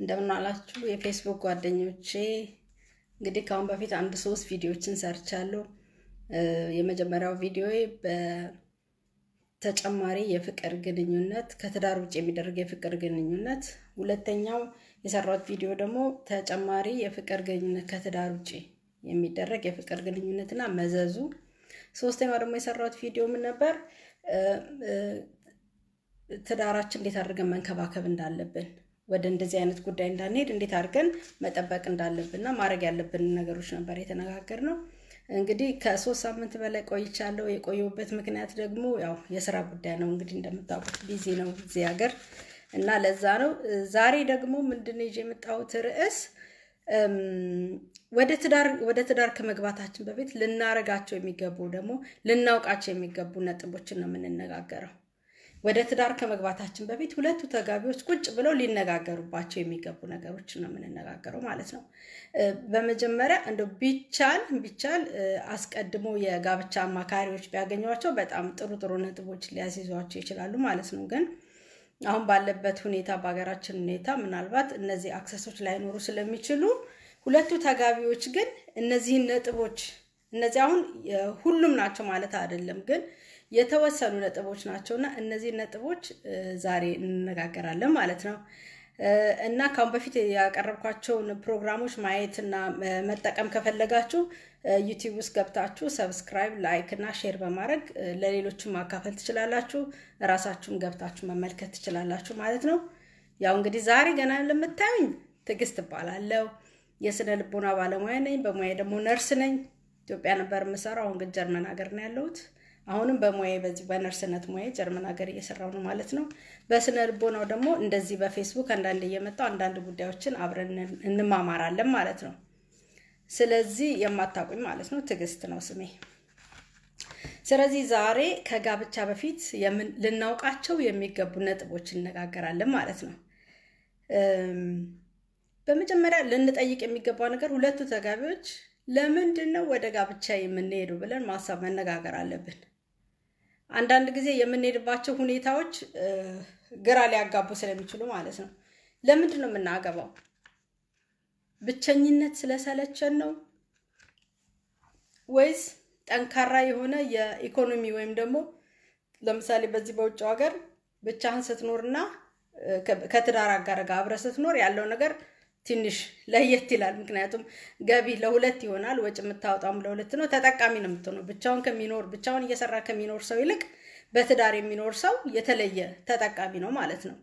እንደምን አላችሁ የፌስቡክ ጓደኞቼ። እንግዲህ ከአሁን በፊት አንድ ሶስት ቪዲዮዎችን ሰርቻለሁ። የመጀመሪያው ቪዲዮ በተጨማሪ የፍቅር ግንኙነት ከትዳር ውጭ የሚደረግ የፍቅር ግንኙነት፣ ሁለተኛው የሰራሁት ቪዲዮ ደግሞ ተጨማሪ የፍቅር ግንኙነት ከትዳር ውጭ የሚደረግ የፍቅር ግንኙነትና መዘዙ፣ ሶስተኛው ደግሞ የሰራሁት ቪዲዮ ምን ነበር? ትዳራችን እንዴት አድርገን መንከባከብ እንዳለብን ወደ እንደዚህ አይነት ጉዳይ እንዳንሄድ እንዴት አድርገን መጠበቅ እንዳለብንና ማድረግ ያለብን ነገሮች ነበር የተነጋገር ነው። እንግዲህ ከሶስት ሳምንት በላይ ቆይቻለሁ። የቆየሁበት ምክንያት ደግሞ ያው የስራ ጉዳይ ነው። እንግዲህ እንደምታውቁት ቢዚ ነው እዚህ ሀገር እና ለዛ ነው። ዛሬ ደግሞ ምንድን ነው ይዤ የመጣሁት ርዕስ ወደ ትዳር ከመግባታችን በፊት ልናረጋቸው የሚገቡ ደግሞ ልናውቃቸው የሚገቡ ነጥቦችን ነው የምንነጋገረው። ወደ ትዳር ከመግባታችን በፊት ሁለቱ ተጋቢዎች ቁጭ ብለው ሊነጋገሩባቸው የሚገቡ ነገሮችን ነው የምንነጋገረው ማለት ነው። በመጀመሪያ እንደ ቢቻል ቢቻል አስቀድሞ የጋብቻ አማካሪዎች ቢያገኟቸው በጣም ጥሩ ጥሩ ነጥቦች ሊያስይዟቸው ይችላሉ ማለት ነው። ግን አሁን ባለበት ሁኔታ በሀገራችን ሁኔታ ምናልባት እነዚህ አክሰሶች ላይኖሩ ስለሚችሉ ሁለቱ ተጋቢዎች ግን እነዚህን ነጥቦች እነዚህ አሁን ሁሉም ናቸው ማለት አይደለም ግን የተወሰኑ ነጥቦች ናቸው እና እነዚህ ነጥቦች ዛሬ እንነጋገራለን ማለት ነው እና ከአሁን በፊት ያቀረብኳቸውን ፕሮግራሞች ማየት እና መጠቀም ከፈለጋችሁ ዩቲዩብ ውስጥ ገብታችሁ ሰብስክራይብ፣ ላይክ እና ሼር በማድረግ ለሌሎችም ማካፈል ትችላላችሁ። እራሳችሁም ገብታችሁ መመልከት ትችላላችሁ ማለት ነው። ያው እንግዲህ ዛሬ ገና ለምታዩኝ ትዕግስት እባላለሁ። የስነ ልቦና ባለሙያ ነኝ። በሙያ ደግሞ ነርስ ነኝ። ኢትዮጵያ ነበር የምሰራው፣ አሁን ግን ጀርመን ሀገር ነው ያለሁት። አሁንም በሙያ በዚህ በነርስነት ሙያ ጀርመን ሀገር እየሰራው ነው ማለት ነው። በስነ ልቦናው ደግሞ እንደዚህ በፌስቡክ አንዳንድ እየመጣው አንዳንድ ጉዳዮችን አብረን እንማማራለን ማለት ነው። ስለዚህ የማታውቁኝ ማለት ነው። ትዕግስት ነው ስሜ። ስለዚህ ዛሬ ከጋብቻ በፊት ልናውቃቸው የሚገቡ ነጥቦች እነጋገራለን ማለት ነው። በመጀመሪያ ልንጠይቅ የሚገባው ነገር ሁለቱ ተጋቢዎች ለምንድን ነው ወደ ጋብቻ የምንሄዱ ብለን ማሳብ መነጋገር አለብን። አንዳንድ ጊዜ የምንሄድባቸው ሁኔታዎች ግራ ሊያጋቡ ስለሚችሉ ማለት ነው። ለምንድን ነው የምናገባው? ብቸኝነት ስለሰለቸን ነው ወይስ ጠንካራ የሆነ የኢኮኖሚ ወይም ደግሞ ለምሳሌ በዚህ በውጭ ሀገር ብቻህን ስትኖርና ከትዳር አጋር ጋር አብረህ ስትኖር ያለው ነገር ትንሽ ለየት ይላል። ምክንያቱም ገቢ ለሁለት ይሆናል፣ ወጪ የምታወጣውም ለሁለት ነው። ተጠቃሚ ነው የምትሆነው። ብቻውን ከሚኖር ብቻውን እየሰራ ከሚኖር ሰው ይልቅ በትዳር የሚኖር ሰው የተለየ ተጠቃሚ ነው ማለት ነው።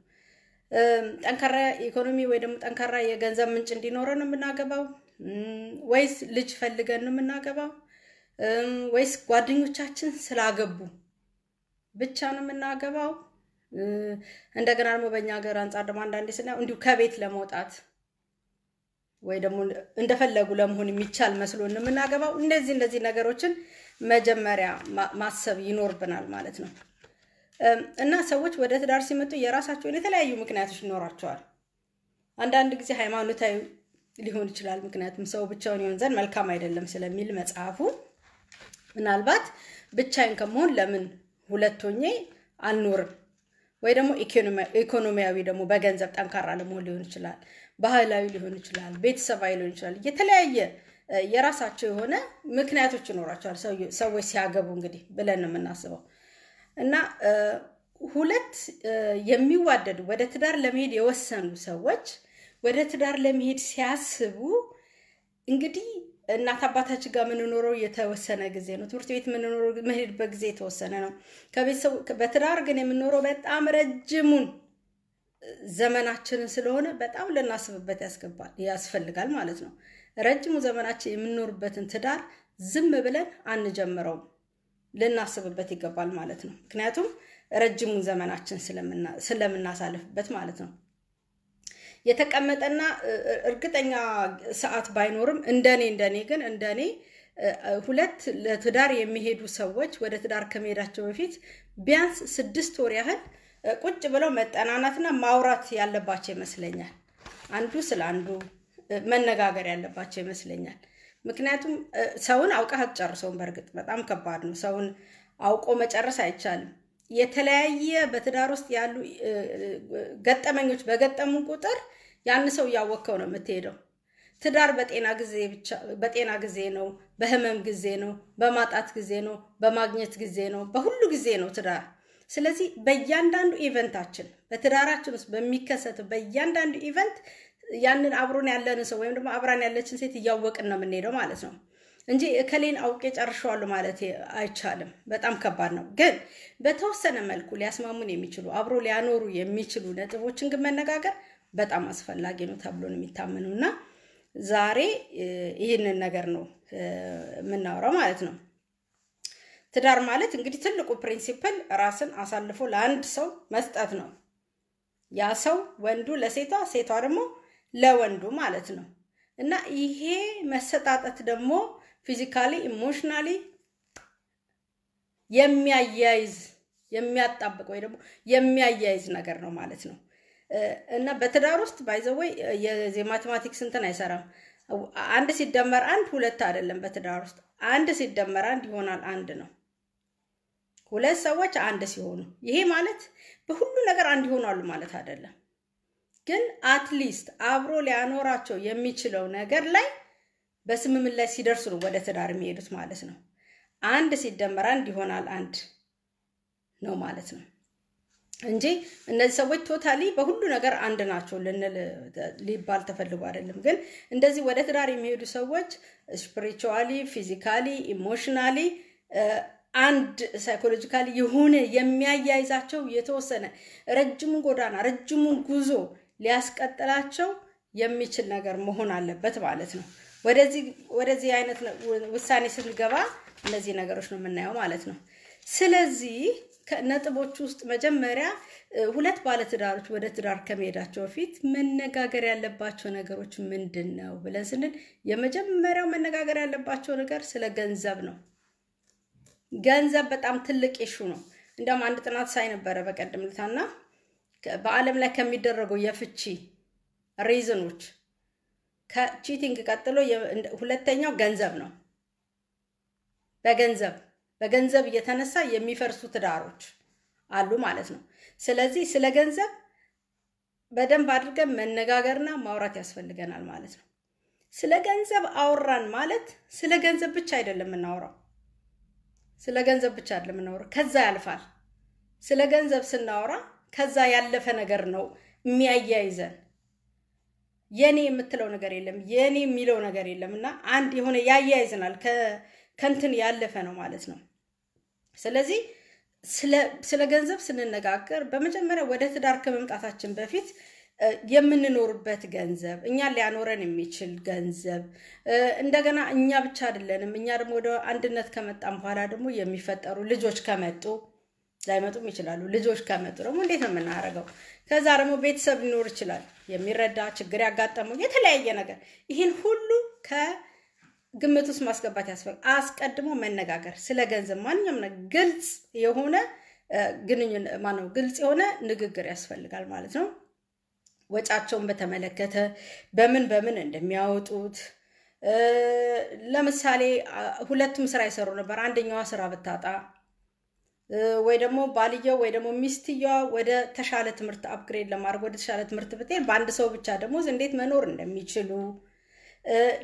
ጠንካራ ኢኮኖሚ ወይ ደግሞ ጠንካራ የገንዘብ ምንጭ እንዲኖረን ነው የምናገባው ወይስ ልጅ ፈልገን ነው የምናገባው ወይስ ጓደኞቻችን ስላገቡ ብቻ ነው የምናገባው? እንደገና ደግሞ በእኛ ሀገር አንጻር ደግሞ አንዳንዴ ስናየው እንዲሁ ከቤት ለመውጣት ወይ ደግሞ እንደፈለጉ ለመሆን የሚቻል መስሎ የምናገባው እንደዚህ እንደዚህ ነገሮችን መጀመሪያ ማሰብ ይኖርብናል ማለት ነው። እና ሰዎች ወደ ትዳር ሲመጡ የራሳቸውን የተለያዩ ምክንያቶች ይኖራቸዋል። አንዳንድ ጊዜ ሃይማኖታዊ ሊሆን ይችላል። ምክንያቱም ሰው ብቻውን ይሆን ዘንድ መልካም አይደለም ስለሚል መጽሐፉ ምናልባት ብቻዬን ከመሆን ለምን ሁለት ሆኜ አልኖርም ወይ ደግሞ ኢኮኖሚያዊ ደግሞ በገንዘብ ጠንካራ ለመሆን ሊሆን ይችላል ባህላዊ ሊሆን ይችላል፣ ቤተሰባዊ ሊሆን ይችላል። የተለያየ የራሳቸው የሆነ ምክንያቶች ይኖራቸዋል ሰዎች ሲያገቡ እንግዲህ ብለን ነው የምናስበው እና ሁለት የሚዋደዱ ወደ ትዳር ለመሄድ የወሰኑ ሰዎች ወደ ትዳር ለመሄድ ሲያስቡ እንግዲህ እናት አባታችን ጋር የምንኖረው የተወሰነ ጊዜ ነው። ትምህርት ቤት የምንኖረው መሄድበት ጊዜ የተወሰነ ነው። ከቤተሰቡ በትዳር ግን የምንኖረው በጣም ረጅሙን ዘመናችንን ስለሆነ በጣም ልናስብበት ያስገባል ያስፈልጋል ማለት ነው። ረጅሙ ዘመናችን የምንኖርበትን ትዳር ዝም ብለን አንጀምረውም፣ ልናስብበት ይገባል ማለት ነው። ምክንያቱም ረጅሙን ዘመናችን ስለምናሳልፍበት ማለት ነው። የተቀመጠና እርግጠኛ ሰዓት ባይኖርም እንደኔ እንደኔ ግን እንደኔ ሁለት ለትዳር የሚሄዱ ሰዎች ወደ ትዳር ከመሄዳቸው በፊት ቢያንስ ስድስት ወር ያህል ቁጭ ብለው መጠናናትና ማውራት ያለባቸው ይመስለኛል። አንዱ ስለ አንዱ መነጋገር ያለባቸው ይመስለኛል። ምክንያቱም ሰውን አውቀህ አትጨርሰውም። በእርግጥ በጣም ከባድ ነው። ሰውን አውቆ መጨረስ አይቻልም። የተለያየ በትዳር ውስጥ ያሉ ገጠመኞች በገጠሙ ቁጥር ያን ሰው እያወቅከው ነው የምትሄደው። ትዳር በጤና ጊዜ ብቻ በጤና ጊዜ ነው፣ በህመም ጊዜ ነው፣ በማጣት ጊዜ ነው፣ በማግኘት ጊዜ ነው፣ በሁሉ ጊዜ ነው ትዳር ስለዚህ በእያንዳንዱ ኢቨንታችን በትዳራችን ውስጥ በሚከሰት በእያንዳንዱ ኢቨንት ያንን አብሮን ያለን ሰው ወይም ደግሞ አብራን ያለችን ሴት እያወቅን ነው የምንሄደው ማለት ነው እንጂ እከሌን አውቄ ጨርሸዋሉ ማለት አይቻልም። በጣም ከባድ ነው። ግን በተወሰነ መልኩ ሊያስማሙን የሚችሉ አብሮ ሊያኖሩ የሚችሉ ነጥቦችን ግን መነጋገር በጣም አስፈላጊ ነው ተብሎ ነው የሚታመነው እና ዛሬ ይህንን ነገር ነው የምናወራው ማለት ነው። ትዳር ማለት እንግዲህ ትልቁ ፕሪንሲፕል ራስን አሳልፎ ለአንድ ሰው መስጠት ነው። ያ ሰው ወንዱ ለሴቷ፣ ሴቷ ደግሞ ለወንዱ ማለት ነው። እና ይሄ መሰጣጠት ደግሞ ፊዚካሊ ኢሞሽናሊ የሚያያይዝ የሚያጣብቅ ወይ ደግሞ የሚያያይዝ ነገር ነው ማለት ነው። እና በትዳር ውስጥ ባይዘወይ ማቴማቲክስ እንትን አይሰራም። አንድ ሲደመር አንድ ሁለት አይደለም። በትዳር ውስጥ አንድ ሲደመር አንድ ይሆናል አንድ ነው። ሁለት ሰዎች አንድ ሲሆኑ ይሄ ማለት በሁሉ ነገር አንድ ይሆናሉ ማለት አይደለም። ግን አትሊስት አብሮ ሊያኖራቸው የሚችለው ነገር ላይ በስምምነት ላይ ሲደርሱ ነው ወደ ትዳር የሚሄዱት ማለት ነው። አንድ ሲደመር አንድ ይሆናል አንድ ነው ማለት ነው እንጂ እነዚህ ሰዎች ቶታሊ በሁሉ ነገር አንድ ናቸው ልንል ሊባል ተፈልጎ አይደለም። ግን እንደዚህ ወደ ትዳር የሚሄዱ ሰዎች ስፒሪቹዋሊ፣ ፊዚካሊ፣ ኢሞሽናሊ አንድ ሳይኮሎጂካል የሆነ የሚያያይዛቸው የተወሰነ ረጅሙን ጎዳና ረጅሙን ጉዞ ሊያስቀጥላቸው የሚችል ነገር መሆን አለበት ማለት ነው። ወደዚህ አይነት ውሳኔ ስንገባ እነዚህ ነገሮች ነው የምናየው ማለት ነው። ስለዚህ ነጥቦች ውስጥ መጀመሪያ ሁለት ባለትዳሮች ወደ ትዳር ከመሄዳቸው በፊት መነጋገር ያለባቸው ነገሮች ምንድን ነው ብለን ስንል የመጀመሪያው መነጋገር ያለባቸው ነገር ስለ ገንዘብ ነው። ገንዘብ በጣም ትልቅ ኢሹ ነው። እንደውም አንድ ጥናት ሳይ ነበረ በቀደም ልታና በዓለም ላይ ከሚደረጉ የፍቺ ሪዝኖች ከቺቲንግ ቀጥሎ ሁለተኛው ገንዘብ ነው። በገንዘብ በገንዘብ እየተነሳ የሚፈርሱ ትዳሮች አሉ ማለት ነው። ስለዚህ ስለ ገንዘብ በደንብ አድርገን መነጋገርና ማውራት ያስፈልገናል ማለት ነው። ስለ ገንዘብ አውራን ማለት ስለ ገንዘብ ብቻ አይደለም የምናወራው ስለ ገንዘብ ብቻ አይደለም ከዛ ያልፋል። ስለ ገንዘብ ስናወራ ከዛ ያለፈ ነገር ነው የሚያያይዘን። የኔ የምትለው ነገር የለም፣ የኔ የሚለው ነገር የለም። እና አንድ የሆነ ያያይዝናል ከንትን ያለፈ ነው ማለት ነው። ስለዚህ ስለ ገንዘብ ስንነጋገር በመጀመሪያ ወደ ትዳር ከመምጣታችን በፊት የምንኖርበት ገንዘብ እኛ ሊያኖረን የሚችል ገንዘብ እንደገና እኛ ብቻ አይደለንም። እኛ ደግሞ ወደ አንድነት ከመጣም በኋላ ደግሞ የሚፈጠሩ ልጆች ከመጡ ላይመጡም ይችላሉ። ልጆች ከመጡ ደግሞ እንዴት ነው የምናደርገው? ከዛ ደግሞ ቤተሰብ ሊኖር ይችላል፣ የሚረዳ ችግር ያጋጠመው የተለያየ ነገር። ይህን ሁሉ ከግምት ውስጥ ማስገባት ያስፈልጋል። አስቀድሞ መነጋገር ስለ ገንዘብ ማንኛውም ግልጽ የሆነ ግንኙነት ማነው፣ ግልጽ የሆነ ንግግር ያስፈልጋል ማለት ነው። ወጫቸውን በተመለከተ በምን በምን እንደሚያወጡት ለምሳሌ ሁለቱም ስራ ይሰሩ ነበር። አንደኛዋ ስራ ብታጣ ወይ ደግሞ ባልየው ወይ ደግሞ ሚስትየዋ ወደ ተሻለ ትምህርት አፕግሬድ ለማድረግ ወደ ተሻለ ትምህርት ብትሄድ በአንድ ሰው ብቻ ደግሞ እንዴት መኖር እንደሚችሉ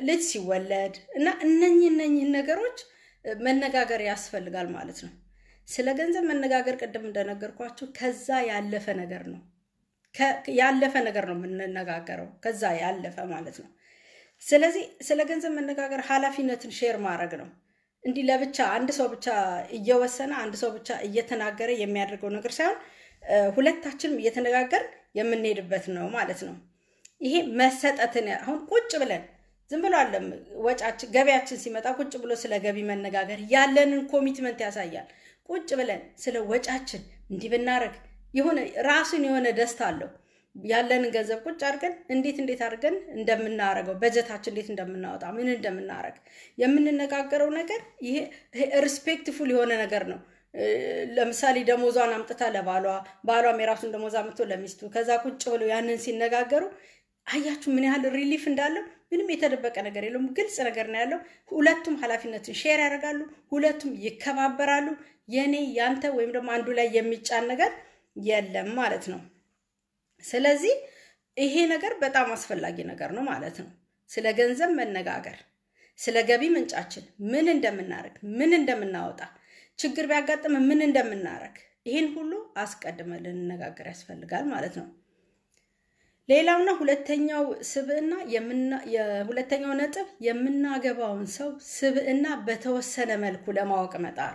ልጅ ሲወለድ እና እነኝህ እነኝህን ነገሮች መነጋገር ያስፈልጋል ማለት ነው። ስለ ገንዘብ መነጋገር ቅድም እንደነገርኳቸው ከዛ ያለፈ ነገር ነው። ያለፈ ነገር ነው የምንነጋገረው፣ ከዛ ያለፈ ማለት ነው። ስለዚህ ስለ ገንዘብ መነጋገር ኃላፊነትን ሼር ማድረግ ነው። እንዲህ ለብቻ አንድ ሰው ብቻ እየወሰነ አንድ ሰው ብቻ እየተናገረ የሚያደርገው ነገር ሳይሆን ሁለታችንም እየተነጋገር የምንሄድበት ነው ማለት ነው። ይሄ መሰጠትን አሁን ቁጭ ብለን ዝም ብሎ አለም ወጫችን ገቢያችን ሲመጣ ቁጭ ብሎ ስለ ገቢ መነጋገር ያለንን ኮሚትመንት ያሳያል። ቁጭ ብለን ስለ ወጫችን እንዲህ ብናደርግ የሆነ ራሱን የሆነ ደስታ አለው። ያለንን ገንዘብ ቁጭ አድርገን እንዴት እንዴት አድርገን እንደምናረገው በጀታችን እንዴት እንደምናወጣ ምን እንደምናረግ የምንነጋገረው ነገር ይሄ ሪስፔክትፉል የሆነ ነገር ነው። ለምሳሌ ደሞዟን አምጥታ ለባሏ ባሏም የራሱን ደሞዛ አምጥቶ ለሚስቱ ከዛ ቁጭ ብሎ ያንን ሲነጋገሩ አያችሁ ምን ያህል ሪሊፍ እንዳለው። ምንም የተደበቀ ነገር የለውም፣ ግልጽ ነገር ነው ያለው። ሁለቱም ኃላፊነትን ሼር ያደርጋሉ፣ ሁለቱም ይከባበራሉ። የኔ ያንተ ወይም ደግሞ አንዱ ላይ የሚጫን ነገር የለም ማለት ነው። ስለዚህ ይሄ ነገር በጣም አስፈላጊ ነገር ነው ማለት ነው። ስለ ገንዘብ መነጋገር፣ ስለ ገቢ ምንጫችን ምን እንደምናደርግ፣ ምን እንደምናወጣ፣ ችግር ቢያጋጥም ምን እንደምናደርግ፣ ይህን ሁሉ አስቀድመን ልንነጋገር ያስፈልጋል ማለት ነው። ሌላውና ሁለተኛው ስብዕና የሁለተኛው ነጥብ የምናገባውን ሰው ስብዕና በተወሰነ መልኩ ለማወቅ መጣር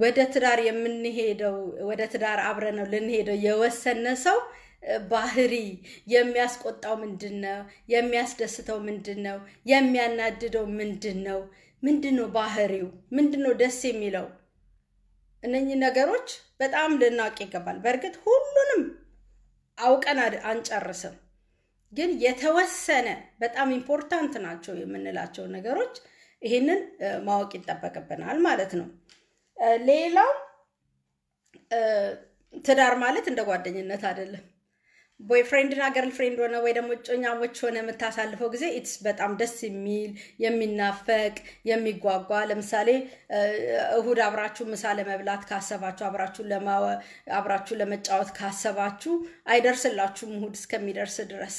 ወደ ትዳር የምንሄደው ወደ ትዳር አብረ ነው ልንሄደው የወሰነ ሰው ባህሪ የሚያስቆጣው ምንድን ነው? የሚያስደስተው ምንድን ነው? የሚያናድደው ምንድን ነው? ምንድን ነው ባህሪው? ምንድን ነው ደስ የሚለው? እነኚህ ነገሮች በጣም ልናውቅ ይገባል። በእርግጥ ሁሉንም አውቀን አንጨርስም፣ ግን የተወሰነ በጣም ኢምፖርታንት ናቸው የምንላቸው ነገሮች ይህንን ማወቅ ይጠበቅብናል ማለት ነው። ሌላው ትዳር ማለት እንደ ጓደኝነት አይደለም። ቦይፍሬንድ እና ሆነ ወይ ደግሞ እጮኛሞች ሆነ የምታሳልፈው ጊዜ ኢትስ በጣም ደስ የሚል የሚናፈቅ የሚጓጓ። ለምሳሌ እሁድ አብራችሁ ምሳ ለመብላት ካሰባችሁ፣ አብራችሁ አብራችሁ ለመጫወት ካሰባችሁ አይደርስላችሁም እሁድ እስከሚደርስ ድረስ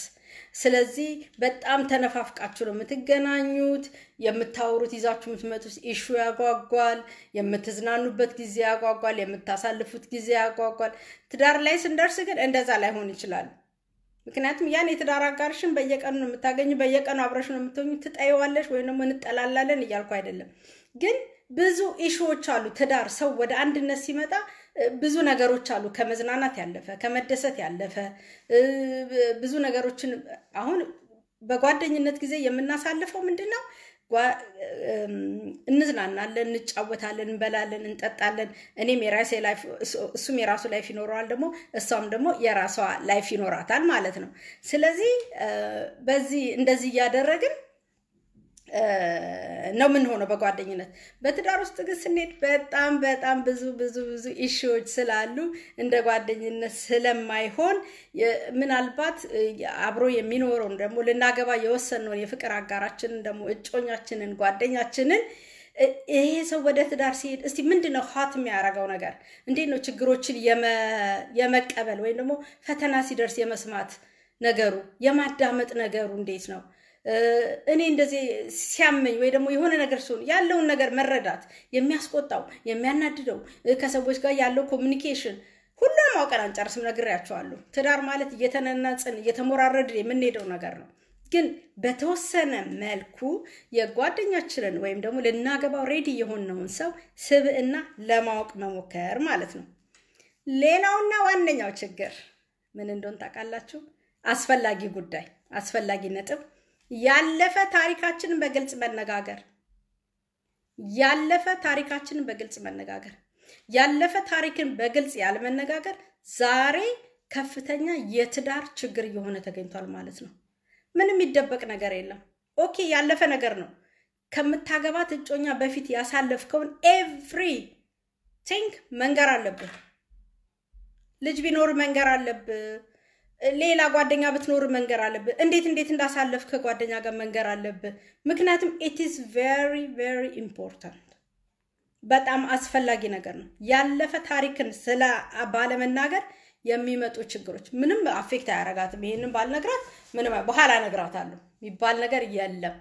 ስለዚህ በጣም ተነፋፍቃችሁ ነው የምትገናኙት። የምታወሩት ይዛችሁ የምትመጡት ኢሹ ያጓጓል። የምትዝናኑበት ጊዜ ያጓጓል። የምታሳልፉት ጊዜ ያጓጓል። ትዳር ላይ ስንደርስ ግን እንደዛ ላይሆን ይችላል። ምክንያቱም ያን የትዳር አጋርሽን በየቀኑ ነው የምታገኙ፣ በየቀኑ አብረሽ ነው የምትሆኙ። ትጠይዋለሽ ወይም ደግሞ እንጠላላለን እያልኩ አይደለም፣ ግን ብዙ ኢሹዎች አሉ። ትዳር ሰው ወደ አንድነት ሲመጣ ብዙ ነገሮች አሉ። ከመዝናናት ያለፈ ከመደሰት ያለፈ ብዙ ነገሮችን አሁን በጓደኝነት ጊዜ የምናሳልፈው ምንድን ነው? እንዝናናለን፣ እንጫወታለን፣ እንበላለን፣ እንጠጣለን። እኔም የራሴ ላይፍ እሱም የራሱ ላይፍ ይኖረዋል፣ ደግሞ እሷም ደግሞ የራሷ ላይፍ ይኖራታል ማለት ነው። ስለዚህ በዚህ እንደዚህ እያደረግን ነው ምን ሆነው በጓደኝነት በትዳር ውስጥ ግን ስንሄድ በጣም በጣም ብዙ ብዙ ብዙ ኢሽዎች ስላሉ እንደ ጓደኝነት ስለማይሆን ምናልባት አብሮ የሚኖረውን ደግሞ ልናገባ የወሰንነውን የፍቅር አጋራችንን ደግሞ እጮኛችንን ጓደኛችንን ይሄ ሰው ወደ ትዳር ሲሄድ እስቲ ምንድን ነው ሀት የሚያደርገው ነገር እንዴት ነው ችግሮችን የመቀበል ወይም ደግሞ ፈተና ሲደርስ የመስማት ነገሩ የማዳመጥ ነገሩ እንዴት ነው እኔ እንደዚህ ሲያመኝ ወይ ደግሞ የሆነ ነገር ሲሆን ያለውን ነገር መረዳት የሚያስቆጣው የሚያናድደው ከሰዎች ጋር ያለው ኮሚኒኬሽን ሁሉንም አውቀን አንጨርስም፣ ነግሬያቸዋለሁ። ትዳር ማለት እየተነናጽን እየተሞራረድን የምንሄደው ነገር ነው። ግን በተወሰነ መልኩ የጓደኛችንን ወይም ደግሞ ልናገባው ሬዲ የሆነውን ሰው ስብዕና ለማወቅ መሞከር ማለት ነው። ሌላውና ዋነኛው ችግር ምን እንደሆን ታውቃላችሁ? አስፈላጊ ጉዳይ አስፈላጊ ነጥብ ያለፈ ታሪካችንን በግልጽ መነጋገር ያለፈ ታሪካችንን በግልጽ መነጋገር ያለፈ ታሪክን በግልጽ ያለመነጋገር ዛሬ ከፍተኛ የትዳር ችግር እየሆነ ተገኝቷል ማለት ነው። ምንም የሚደበቅ ነገር የለም። ኦኬ ያለፈ ነገር ነው። ከምታገባት እጮኛ በፊት ያሳለፍከውን ኤቭሪ ቲንግ መንገር አለብህ። ልጅ ቢኖር መንገር አለብህ። ሌላ ጓደኛ ብትኖር መንገር አለብህ። እንዴት እንዴት እንዳሳለፍ ከጓደኛ ጋር መንገር አለብህ። ምክንያቱም ኢት ኢዝ ቬሪ ኢምፖርታንት በጣም አስፈላጊ ነገር ነው። ያለፈ ታሪክን ስለ ባለመናገር የሚመጡ ችግሮች ምንም አፌክት አያረጋትም። ይህንን ባልነግራት ምንም በኋላ እነግራታለሁ የሚባል ነገር የለም።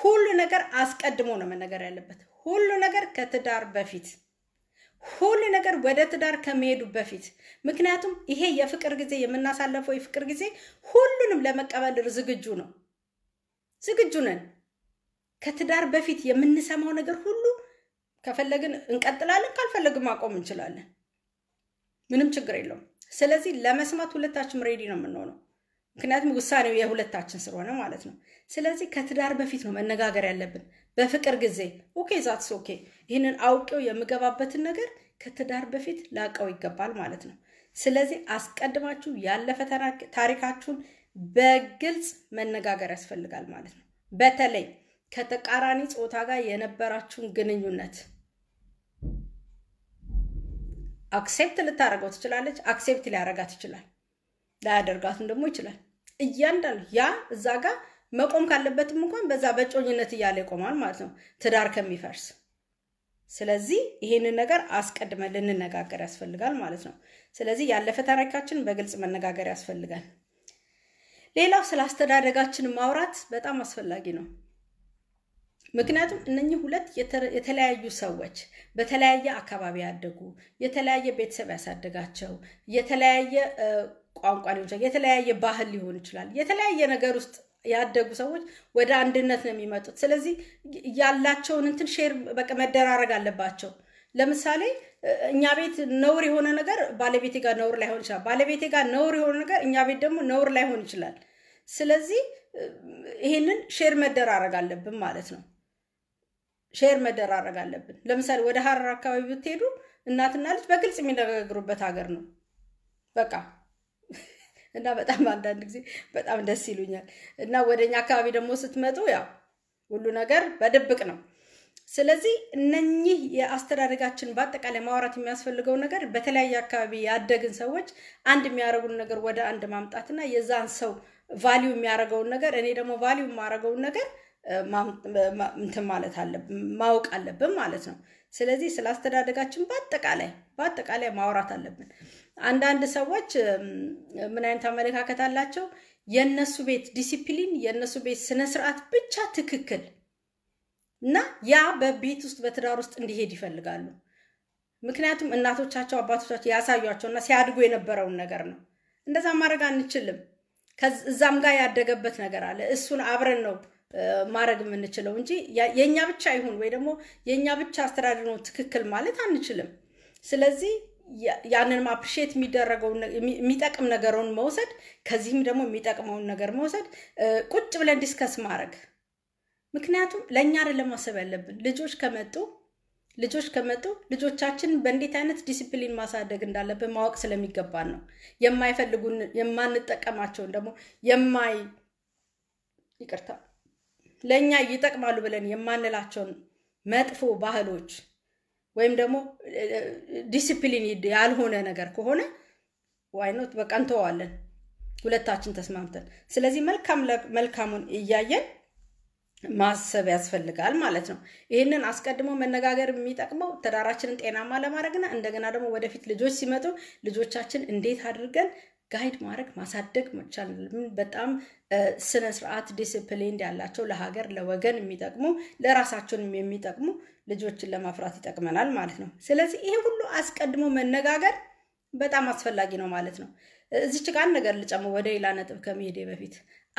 ሁሉ ነገር አስቀድሞ ነው መነገር ያለበት። ሁሉ ነገር ከትዳር በፊት ሁሉ ነገር ወደ ትዳር ከመሄዱ በፊት ምክንያቱም ይሄ የፍቅር ጊዜ የምናሳለፈው የፍቅር ጊዜ ሁሉንም ለመቀበል ዝግጁ ነው፣ ዝግጁ ነን። ከትዳር በፊት የምንሰማው ነገር ሁሉ ከፈለግን እንቀጥላለን፣ ካልፈለግን ማቆም እንችላለን። ምንም ችግር የለውም። ስለዚህ ለመስማት ሁለታችንም ሬዲ ነው የምንሆነው፣ ምክንያቱም ውሳኔው የሁለታችን ስለሆነ ማለት ነው። ስለዚህ ከትዳር በፊት ነው መነጋገር ያለብን። በፍቅር ጊዜ ኦኬ ዛትስ ኦኬ። ይህንን አውቄው የምገባበትን ነገር ከትዳር በፊት ላቀው ይገባል ማለት ነው። ስለዚህ አስቀድማችሁ ያለፈ ታሪካችሁን በግልጽ መነጋገር ያስፈልጋል ማለት ነው። በተለይ ከተቃራኒ ጾታ ጋር የነበራችሁን ግንኙነት አክሴፕት ልታደርገው ትችላለች፣ አክሴፕት ሊያደርጋት ይችላል፣ ላያደርጋትም ደግሞ ይችላል። እያንዳንዱ ያ እዛ ጋር መቆም ካለበትም እንኳን በዛ በጮኝነት እያለ ይቆማል ማለት ነው ትዳር ከሚፈርስ። ስለዚህ ይህንን ነገር አስቀድመን ልንነጋገር ያስፈልጋል ማለት ነው። ስለዚህ ያለፈ ታሪካችን በግልጽ መነጋገር ያስፈልጋል። ሌላው ስለ አስተዳደጋችን ማውራት በጣም አስፈላጊ ነው። ምክንያቱም እነኚህ ሁለት የተለያዩ ሰዎች በተለያየ አካባቢ ያደጉ የተለያየ ቤተሰብ ያሳደጋቸው የተለያየ ቋንቋ ሊሆን ይችላል፣ የተለያየ ባህል ሊሆን ይችላል፣ የተለያየ ነገር ውስጥ ያደጉ ሰዎች ወደ አንድነት ነው የሚመጡት። ስለዚህ ያላቸውን እንትን ሼር በቃ መደራረግ አለባቸው። ለምሳሌ እኛ ቤት ነውር የሆነ ነገር ባለቤቴ ጋር ነውር ላይሆን ይችላል። ባለቤቴ ጋር ነውር የሆነ ነገር እኛ ቤት ደግሞ ነውር ላይሆን ይችላል። ስለዚህ ይሄንን ሼር መደራረግ አለብን ማለት ነው። ሼር መደራረግ አለብን። ለምሳሌ ወደ ሀረር አካባቢ ብትሄዱ እናትና ልጅ በግልጽ የሚነጋገሩበት ሀገር ነው በቃ እና በጣም አንዳንድ ጊዜ በጣም ደስ ይሉኛል። እና ወደኛ አካባቢ ደግሞ ስትመጡ ያው ሁሉ ነገር በድብቅ ነው። ስለዚህ እነኚህ የአስተዳደጋችን በአጠቃላይ ማውራት የሚያስፈልገው ነገር በተለያየ አካባቢ ያደግን ሰዎች አንድ የሚያደርጉን ነገር ወደ አንድ ማምጣትና የዛን ሰው ቫሊዩ የሚያደርገውን ነገር እኔ ደግሞ ቫሊዩ የማደርገውን ነገር እንትን ማለት ማወቅ አለብን ማለት ነው። ስለዚህ ስለ አስተዳደጋችን በአጠቃላይ በአጠቃላይ ማውራት አለብን። አንዳንድ ሰዎች ምን አይነት አመለካከት አላቸው? የእነሱ ቤት ዲሲፕሊን፣ የእነሱ ቤት ስነስርዓት ብቻ ትክክል እና ያ በቤት ውስጥ በትዳር ውስጥ እንዲሄድ ይፈልጋሉ። ምክንያቱም እናቶቻቸው አባቶቻቸው ያሳዩቸውና ሲያድጉ የነበረውን ነገር ነው። እንደዛ ማድረግ አንችልም። እዛም ጋር ያደገበት ነገር አለ። እሱን አብረን ነው ማድረግ የምንችለው እንጂ የእኛ ብቻ ይሁን ወይ ደግሞ የእኛ ብቻ አስተዳድር ነው ትክክል ማለት አንችልም። ስለዚህ ያንንም አፕሪሼት የሚደረገውን የሚጠቅም ነገሩን መውሰድ ከዚህም ደግሞ የሚጠቅመውን ነገር መውሰድ ቁጭ ብለን ዲስከስ ማድረግ። ምክንያቱም ለእኛ አይደለም ማሰብ ያለብን ልጆች ከመጡ ልጆች ከመጡ ልጆቻችን በእንዴት አይነት ዲሲፕሊን ማሳደግ እንዳለብን ማወቅ ስለሚገባን ነው። የማይፈልጉን የማንጠቀማቸውን ደግሞ የማይ ይቅርታ ለእኛ ይጠቅማሉ ብለን የማንላቸውን መጥፎ ባህሎች ወይም ደግሞ ዲሲፕሊን ያልሆነ ነገር ከሆነ ዋይኖት በቃ እንተዋለን፣ ሁለታችን ተስማምተን። ስለዚህ መልካም መልካሙን እያየን ማሰብ ያስፈልጋል ማለት ነው። ይህንን አስቀድሞ መነጋገር የሚጠቅመው ትዳራችንን ጤናማ ለማድረግና እንደገና ደግሞ ወደፊት ልጆች ሲመጡ ልጆቻችን እንዴት አድርገን ጋይድ ማድረግ ማሳደግ መቻል በጣም ስነ ስርዓት ዲስፕሊን ያላቸው ለሀገር ለወገን የሚጠቅሙ ለራሳቸውንም የሚጠቅሙ ልጆችን ለማፍራት ይጠቅመናል ማለት ነው። ስለዚህ ይሄ ሁሉ አስቀድሞ መነጋገር በጣም አስፈላጊ ነው ማለት ነው። እዚች ጋር ነገር ልጨምር ወደ ሌላ ነጥብ ከመሄዴ በፊት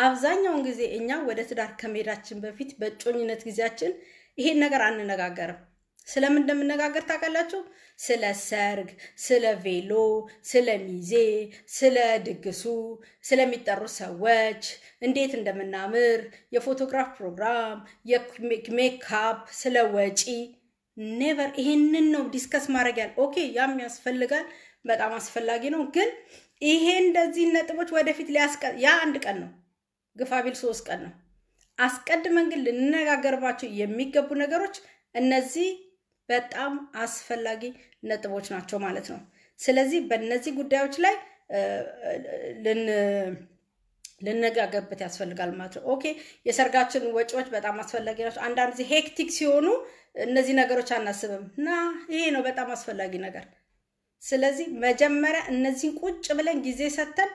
አብዛኛውን ጊዜ እኛ ወደ ትዳር ከመሄዳችን በፊት በእጮኝነት ጊዜያችን ይሄን ነገር አንነጋገርም። ስለምን እንደምነጋገር ታውቃላችሁ? ስለ ሰርግ፣ ስለ ቬሎ፣ ስለ ሚዜ፣ ስለ ድግሱ፣ ስለሚጠሩ ሰዎች፣ እንዴት እንደምናምር፣ የፎቶግራፍ ፕሮግራም፣ የሜካፕ፣ ስለ ወጪ ኔቨር። ይሄንን ነው ዲስከስ ማድረግ ያለ። ኦኬ ያም ያስፈልጋል፣ በጣም አስፈላጊ ነው። ግን ይሄ እንደዚህ ነጥቦች ወደፊት ሊያስቀ ያ አንድ ቀን ነው፣ ግፋቢል ሶስት ቀን ነው። አስቀድመን ግን ልንነጋገርባቸው የሚገቡ ነገሮች እነዚህ በጣም አስፈላጊ ነጥቦች ናቸው ማለት ነው። ስለዚህ በእነዚህ ጉዳዮች ላይ ልንነጋገርበት ያስፈልጋል ማለት ነው። ኦኬ የሰርጋችን ወጪዎች በጣም አስፈላጊ ናቸው። አንዳንድ ጊዜ ሄክቲክ ሲሆኑ እነዚህ ነገሮች አናስብም እና ይሄ ነው በጣም አስፈላጊ ነገር። ስለዚህ መጀመሪያ እነዚህን ቁጭ ብለን ጊዜ ሰተን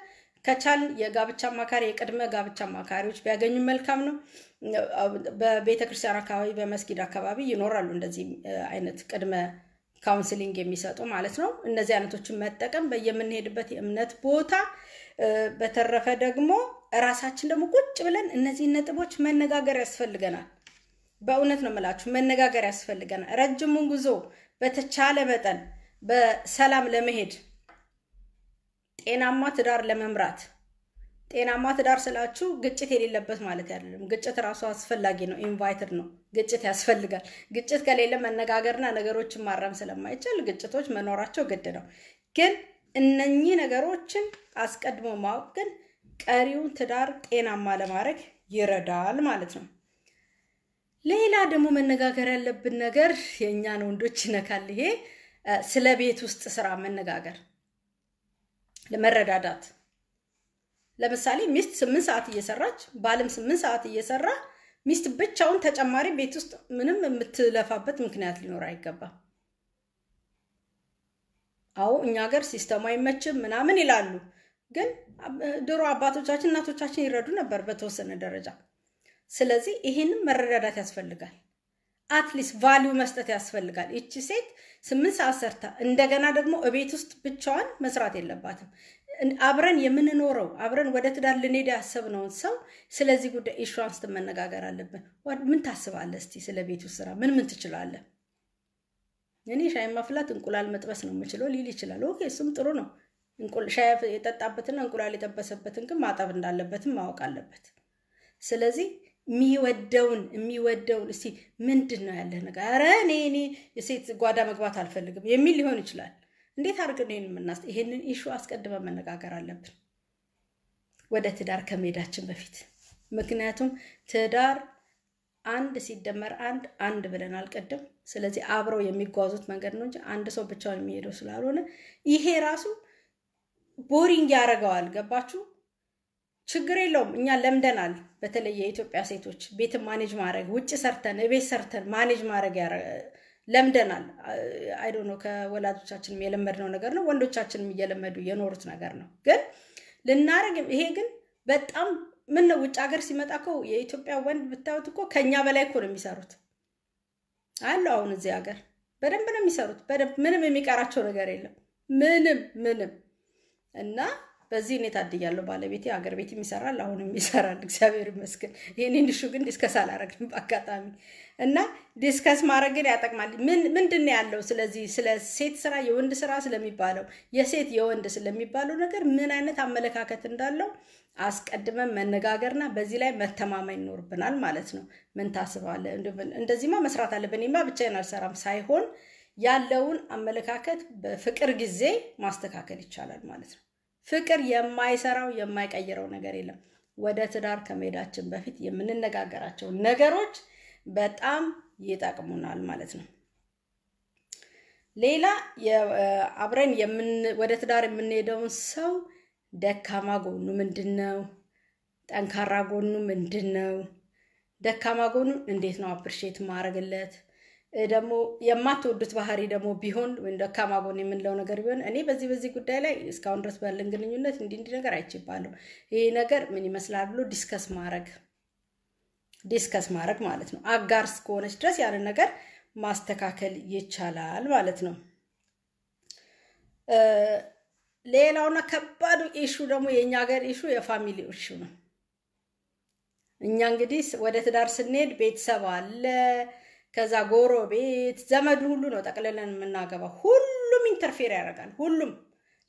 ከቻል የጋብቻ አማካሪ የቅድመ ጋብቻ አማካሪዎች ቢያገኙ መልካም ነው። በቤተ ክርስቲያን አካባቢ፣ በመስጊድ አካባቢ ይኖራሉ እንደዚህ አይነት ቅድመ ካውንስሊንግ የሚሰጡ ማለት ነው። እነዚህ አይነቶችን መጠቀም በየምንሄድበት የእምነት ቦታ። በተረፈ ደግሞ እራሳችን ደግሞ ቁጭ ብለን እነዚህን ነጥቦች መነጋገር ያስፈልገናል። በእውነት ነው የምላችሁ መነጋገር ያስፈልገናል። ረጅሙን ጉዞ በተቻለ መጠን በሰላም ለመሄድ ጤናማ ትዳር ለመምራት ጤናማ ትዳር ስላችሁ ግጭት የሌለበት ማለት አይደለም። ግጭት ራሱ አስፈላጊ ነው፣ ኢንቫይትድ ነው። ግጭት ያስፈልጋል። ግጭት ከሌለ መነጋገርና ነገሮችን ማረም ስለማይቻል ግጭቶች መኖራቸው ግድ ነው። ግን እነኚህ ነገሮችን አስቀድሞ ማወቅ ግን ቀሪውን ትዳር ጤናማ ለማድረግ ይረዳል ማለት ነው። ሌላ ደግሞ መነጋገር ያለብን ነገር የእኛን ወንዶች ይነካል። ይሄ ስለ ቤት ውስጥ ስራ መነጋገር መረዳዳት። ለምሳሌ ሚስት ስምንት ሰዓት እየሰራች ባልም ስምንት ሰዓት እየሰራ ሚስት ብቻውን ተጨማሪ ቤት ውስጥ ምንም የምትለፋበት ምክንያት ሊኖር አይገባም። አዎ እኛ ሀገር ሲስተሙ አይመችም ምናምን ይላሉ። ግን ድሮ አባቶቻችን እናቶቻችን ይረዱ ነበር በተወሰነ ደረጃ። ስለዚህ ይህንም መረዳዳት ያስፈልጋል። አትሊስት ቫሊዩ መስጠት ያስፈልጋል። ይቺ ሴት ስምንት ሰዓት ሰርታ እንደገና ደግሞ እቤት ውስጥ ብቻዋን መስራት የለባትም። አብረን የምንኖረው አብረን ወደ ትዳር ልንሄድ ያሰብነውን ሰው ስለዚህ ጉዳይ ኢንሹራንስ መነጋገር አለብን። ምን ታስባለህ? እስቲ ስለ ቤቱ ስራ ምን ምን ትችላለህ? እኔ ሻይ ማፍላት እንቁላል መጥበስ ነው የምችለው ሊል ይችላል። ኦኬ፣ እሱም ጥሩ ነው። ሻይ የጠጣበትና እንቁላል የጠበሰበትን ግን ማጠብ እንዳለበትም ማወቅ አለበት። ስለዚህ የሚወደውን የሚወደውን እስቲ ምንድን ነው ያለ ነገር? ኧረ እኔ እኔ የሴት ጓዳ መግባት አልፈልግም የሚል ሊሆን ይችላል። እንዴት አድርገን ይህን የምናስ ይሄንን ኢሹ አስቀድመን መነጋገር አለብን ወደ ትዳር ከመሄዳችን በፊት። ምክንያቱም ትዳር አንድ ሲደመር አንድ አንድ ብለን አልቀድም። ስለዚህ አብረው የሚጓዙት መንገድ ነው እንጂ አንድ ሰው ብቻውን የሚሄደው ስላልሆነ ይሄ ራሱ ቦሪንግ ያደርገዋል። ገባችሁ? ችግር የለውም እኛ ለምደናል። በተለይ የኢትዮጵያ ሴቶች ቤትን ማኔጅ ማድረግ ውጭ ሰርተን ቤት ሰርተን ማኔጅ ማድረግ ለምደናል። አይዶ ነው ከወላጆቻችንም የለመድነው ነገር ነው። ወንዶቻችንም እየለመዱ የኖሩት ነገር ነው። ግን ልናደርግ ይሄ ግን በጣም ምን ነው ውጭ ሀገር ሲመጣ እኮ የኢትዮጵያ ወንድ ብታዩት እኮ ከእኛ በላይ እኮ ነው የሚሰሩት አለው። አሁን እዚህ ሀገር በደንብ ነው የሚሰሩት። በደንብ ምንም የሚቀራቸው ነገር የለም። ምንም ምንም እና በዚህ እኔ ታድያለሁ። ባለቤቴ አገር ቤት ይሰራል፣ አሁንም ይሰራል፣ እግዚአብሔር ይመስገን። ይህኔን ንሹ ግን ዲስከስ አላረግንም በአጋጣሚ እና ዲስከስ ማድረግን ያጠቅማል። ምንድን ነው ያለው? ስለዚህ ስለ ሴት ስራ የወንድ ስራ ስለሚባለው የሴት የወንድ ስለሚባለው ነገር ምን አይነት አመለካከት እንዳለው አስቀድመን መነጋገርና በዚህ ላይ መተማመን ይኖርብናል ማለት ነው። ምን ታስባለህ? እንደዚህማ መስራት አለብን፣ እኔማ ብቻዬን አልሰራም ሳይሆን ያለውን አመለካከት በፍቅር ጊዜ ማስተካከል ይቻላል ማለት ነው። ፍቅር የማይሰራው የማይቀይረው ነገር የለም። ወደ ትዳር ከመሄዳችን በፊት የምንነጋገራቸው ነገሮች በጣም ይጠቅሙናል ማለት ነው። ሌላ አብረን ወደ ትዳር የምንሄደውን ሰው ደካማ ጎኑ ምንድን ነው? ጠንካራ ጎኑ ምንድን ነው? ደካማ ጎኑ እንዴት ነው አፕሪሼት ማድረግለት ደግሞ የማትወዱት ባህሪ ደግሞ ቢሆን ወይም ደካማ ጎን የምንለው ነገር ቢሆን እኔ በዚህ በዚህ ጉዳይ ላይ እስካሁን ድረስ ባለን ግንኙነት እንዲህ እንዲህ ነገር አይችባለሁ ይሄ ነገር ምን ይመስላል ብሎ ዲስከስ ማድረግ ዲስከስ ማድረግ ማለት ነው። አጋር እስከሆነች ድረስ ያንን ነገር ማስተካከል ይቻላል ማለት ነው። ሌላውና ከባዱ ኢሹ ደግሞ የእኛ ሀገር ኢሹ የፋሚሊ ኢሹ ነው። እኛ እንግዲህ ወደ ትዳር ስንሄድ ቤተሰብ አለ ከዛ ጎሮ ቤት ዘመድ ሁሉ ነው ጠቅልለን የምናገባው። ሁሉም ኢንተርፌር ያደርጋል። ሁሉም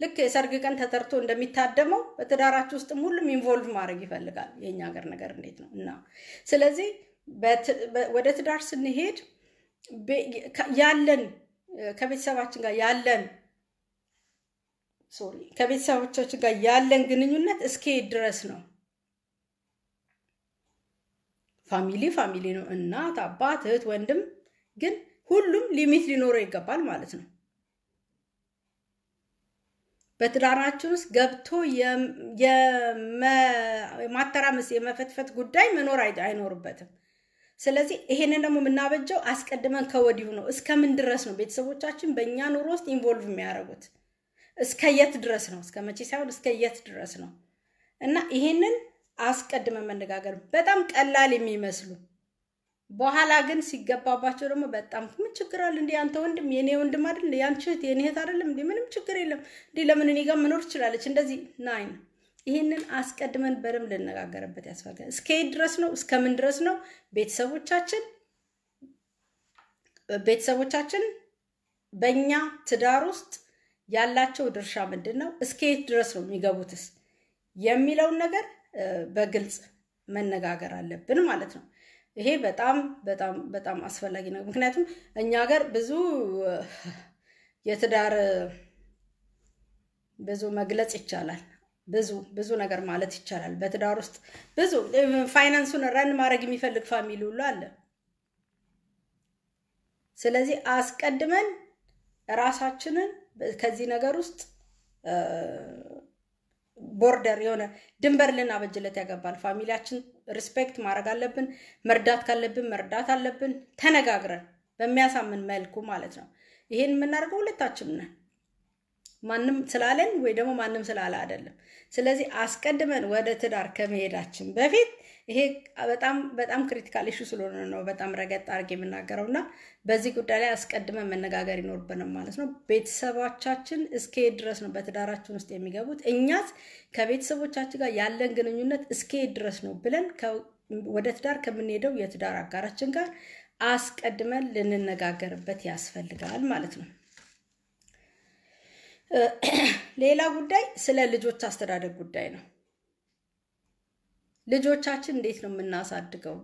ልክ የሰርግ ቀን ተጠርቶ እንደሚታደመው በትዳራችሁ ውስጥም ሁሉም ኢንቮልቭ ማድረግ ይፈልጋል። የእኛ ሀገር ነገር እንዴት ነው? እና ስለዚህ ወደ ትዳር ስንሄድ ያለን ከቤተሰባችን ጋር ያለን ሶሪ ከቤተሰቦቻችን ጋር ያለን ግንኙነት እስከ ድረስ ነው። ፋሚሊ ፋሚሊ ነው። እናት፣ አባት፣ እህት፣ ወንድም ግን ሁሉም ሊሚት ሊኖረው ይገባል ማለት ነው። በትዳራችን ውስጥ ገብቶ የማተራመስ የመፈትፈት ጉዳይ መኖር አይኖርበትም። ስለዚህ ይሄንን ደግሞ የምናበጀው አስቀድመን ከወዲሁ ነው። እስከምን ድረስ ነው ቤተሰቦቻችን በእኛ ኑሮ ውስጥ ኢንቮልቭ የሚያደርጉት? እስከ የት ድረስ ነው? እስከ መቼ ሳይሆን እስከ የት ድረስ ነው እና ይሄንን አስቀድመን መነጋገር በጣም ቀላል የሚመስሉ በኋላ ግን ሲገባባቸው ደግሞ በጣም ምን ችግር አለ እንዴ? አንተ ወንድም የኔ ወንድም አይደል? ያንቺ እህት የኔ እህት አይደለም እንዴ? ምንም ችግር የለም እንዴ? ለምን እኔ ጋር መኖር ትችላለች? እንደዚህ ናይን ይህንን አስቀድመን በደንብ ልነጋገርበት ያስፈልጋል። እስከ የት ድረስ ነው? እስከ ምን ድረስ ነው? ቤተሰቦቻችን ቤተሰቦቻችን በእኛ ትዳር ውስጥ ያላቸው ድርሻ ምንድን ነው? እስከ የት ድረስ ነው የሚገቡትስ የሚለውን ነገር በግልጽ መነጋገር አለብን ማለት ነው። ይሄ በጣም በጣም በጣም አስፈላጊ ነው። ምክንያቱም እኛ ሀገር ብዙ የትዳር ብዙ መግለጽ ይቻላል። ብዙ ብዙ ነገር ማለት ይቻላል። በትዳር ውስጥ ብዙ ፋይናንሱን ረን ማድረግ የሚፈልግ ፋሚሊ ሁሉ አለ። ስለዚህ አስቀድመን ራሳችንን ከዚህ ነገር ውስጥ ቦርደር የሆነ ድንበር ልናበጅለት ያገባል። ፋሚሊያችን ሪስፔክት ማድረግ አለብን። መርዳት ካለብን መርዳት አለብን። ተነጋግረን በሚያሳምን መልኩ ማለት ነው። ይሄን የምናደርገው ሁለታችን ነን። ማንም ስላለን ወይ ደግሞ ማንም ስላለ አይደለም። ስለዚህ አስቀድመን ወደ ትዳር ከመሄዳችን በፊት ይሄ በጣም በጣም ክሪቲካል ኢሹ ስለሆነ ነው በጣም ረገጥ አድርጌ የምናገረው እና በዚህ ጉዳይ ላይ አስቀድመን መነጋገር ይኖርብንም ማለት ነው። ቤተሰቦቻችን እስከሄድ ድረስ ነው በትዳራችን ውስጥ የሚገቡት። እኛስ ከቤተሰቦቻችን ጋር ያለን ግንኙነት እስከሄድ ድረስ ነው ብለን ወደ ትዳር ከምንሄደው የትዳር አጋራችን ጋር አስቀድመን ልንነጋገርበት ያስፈልጋል ማለት ነው። ሌላ ጉዳይ ስለ ልጆች አስተዳደግ ጉዳይ ነው። ልጆቻችን እንዴት ነው የምናሳድገው?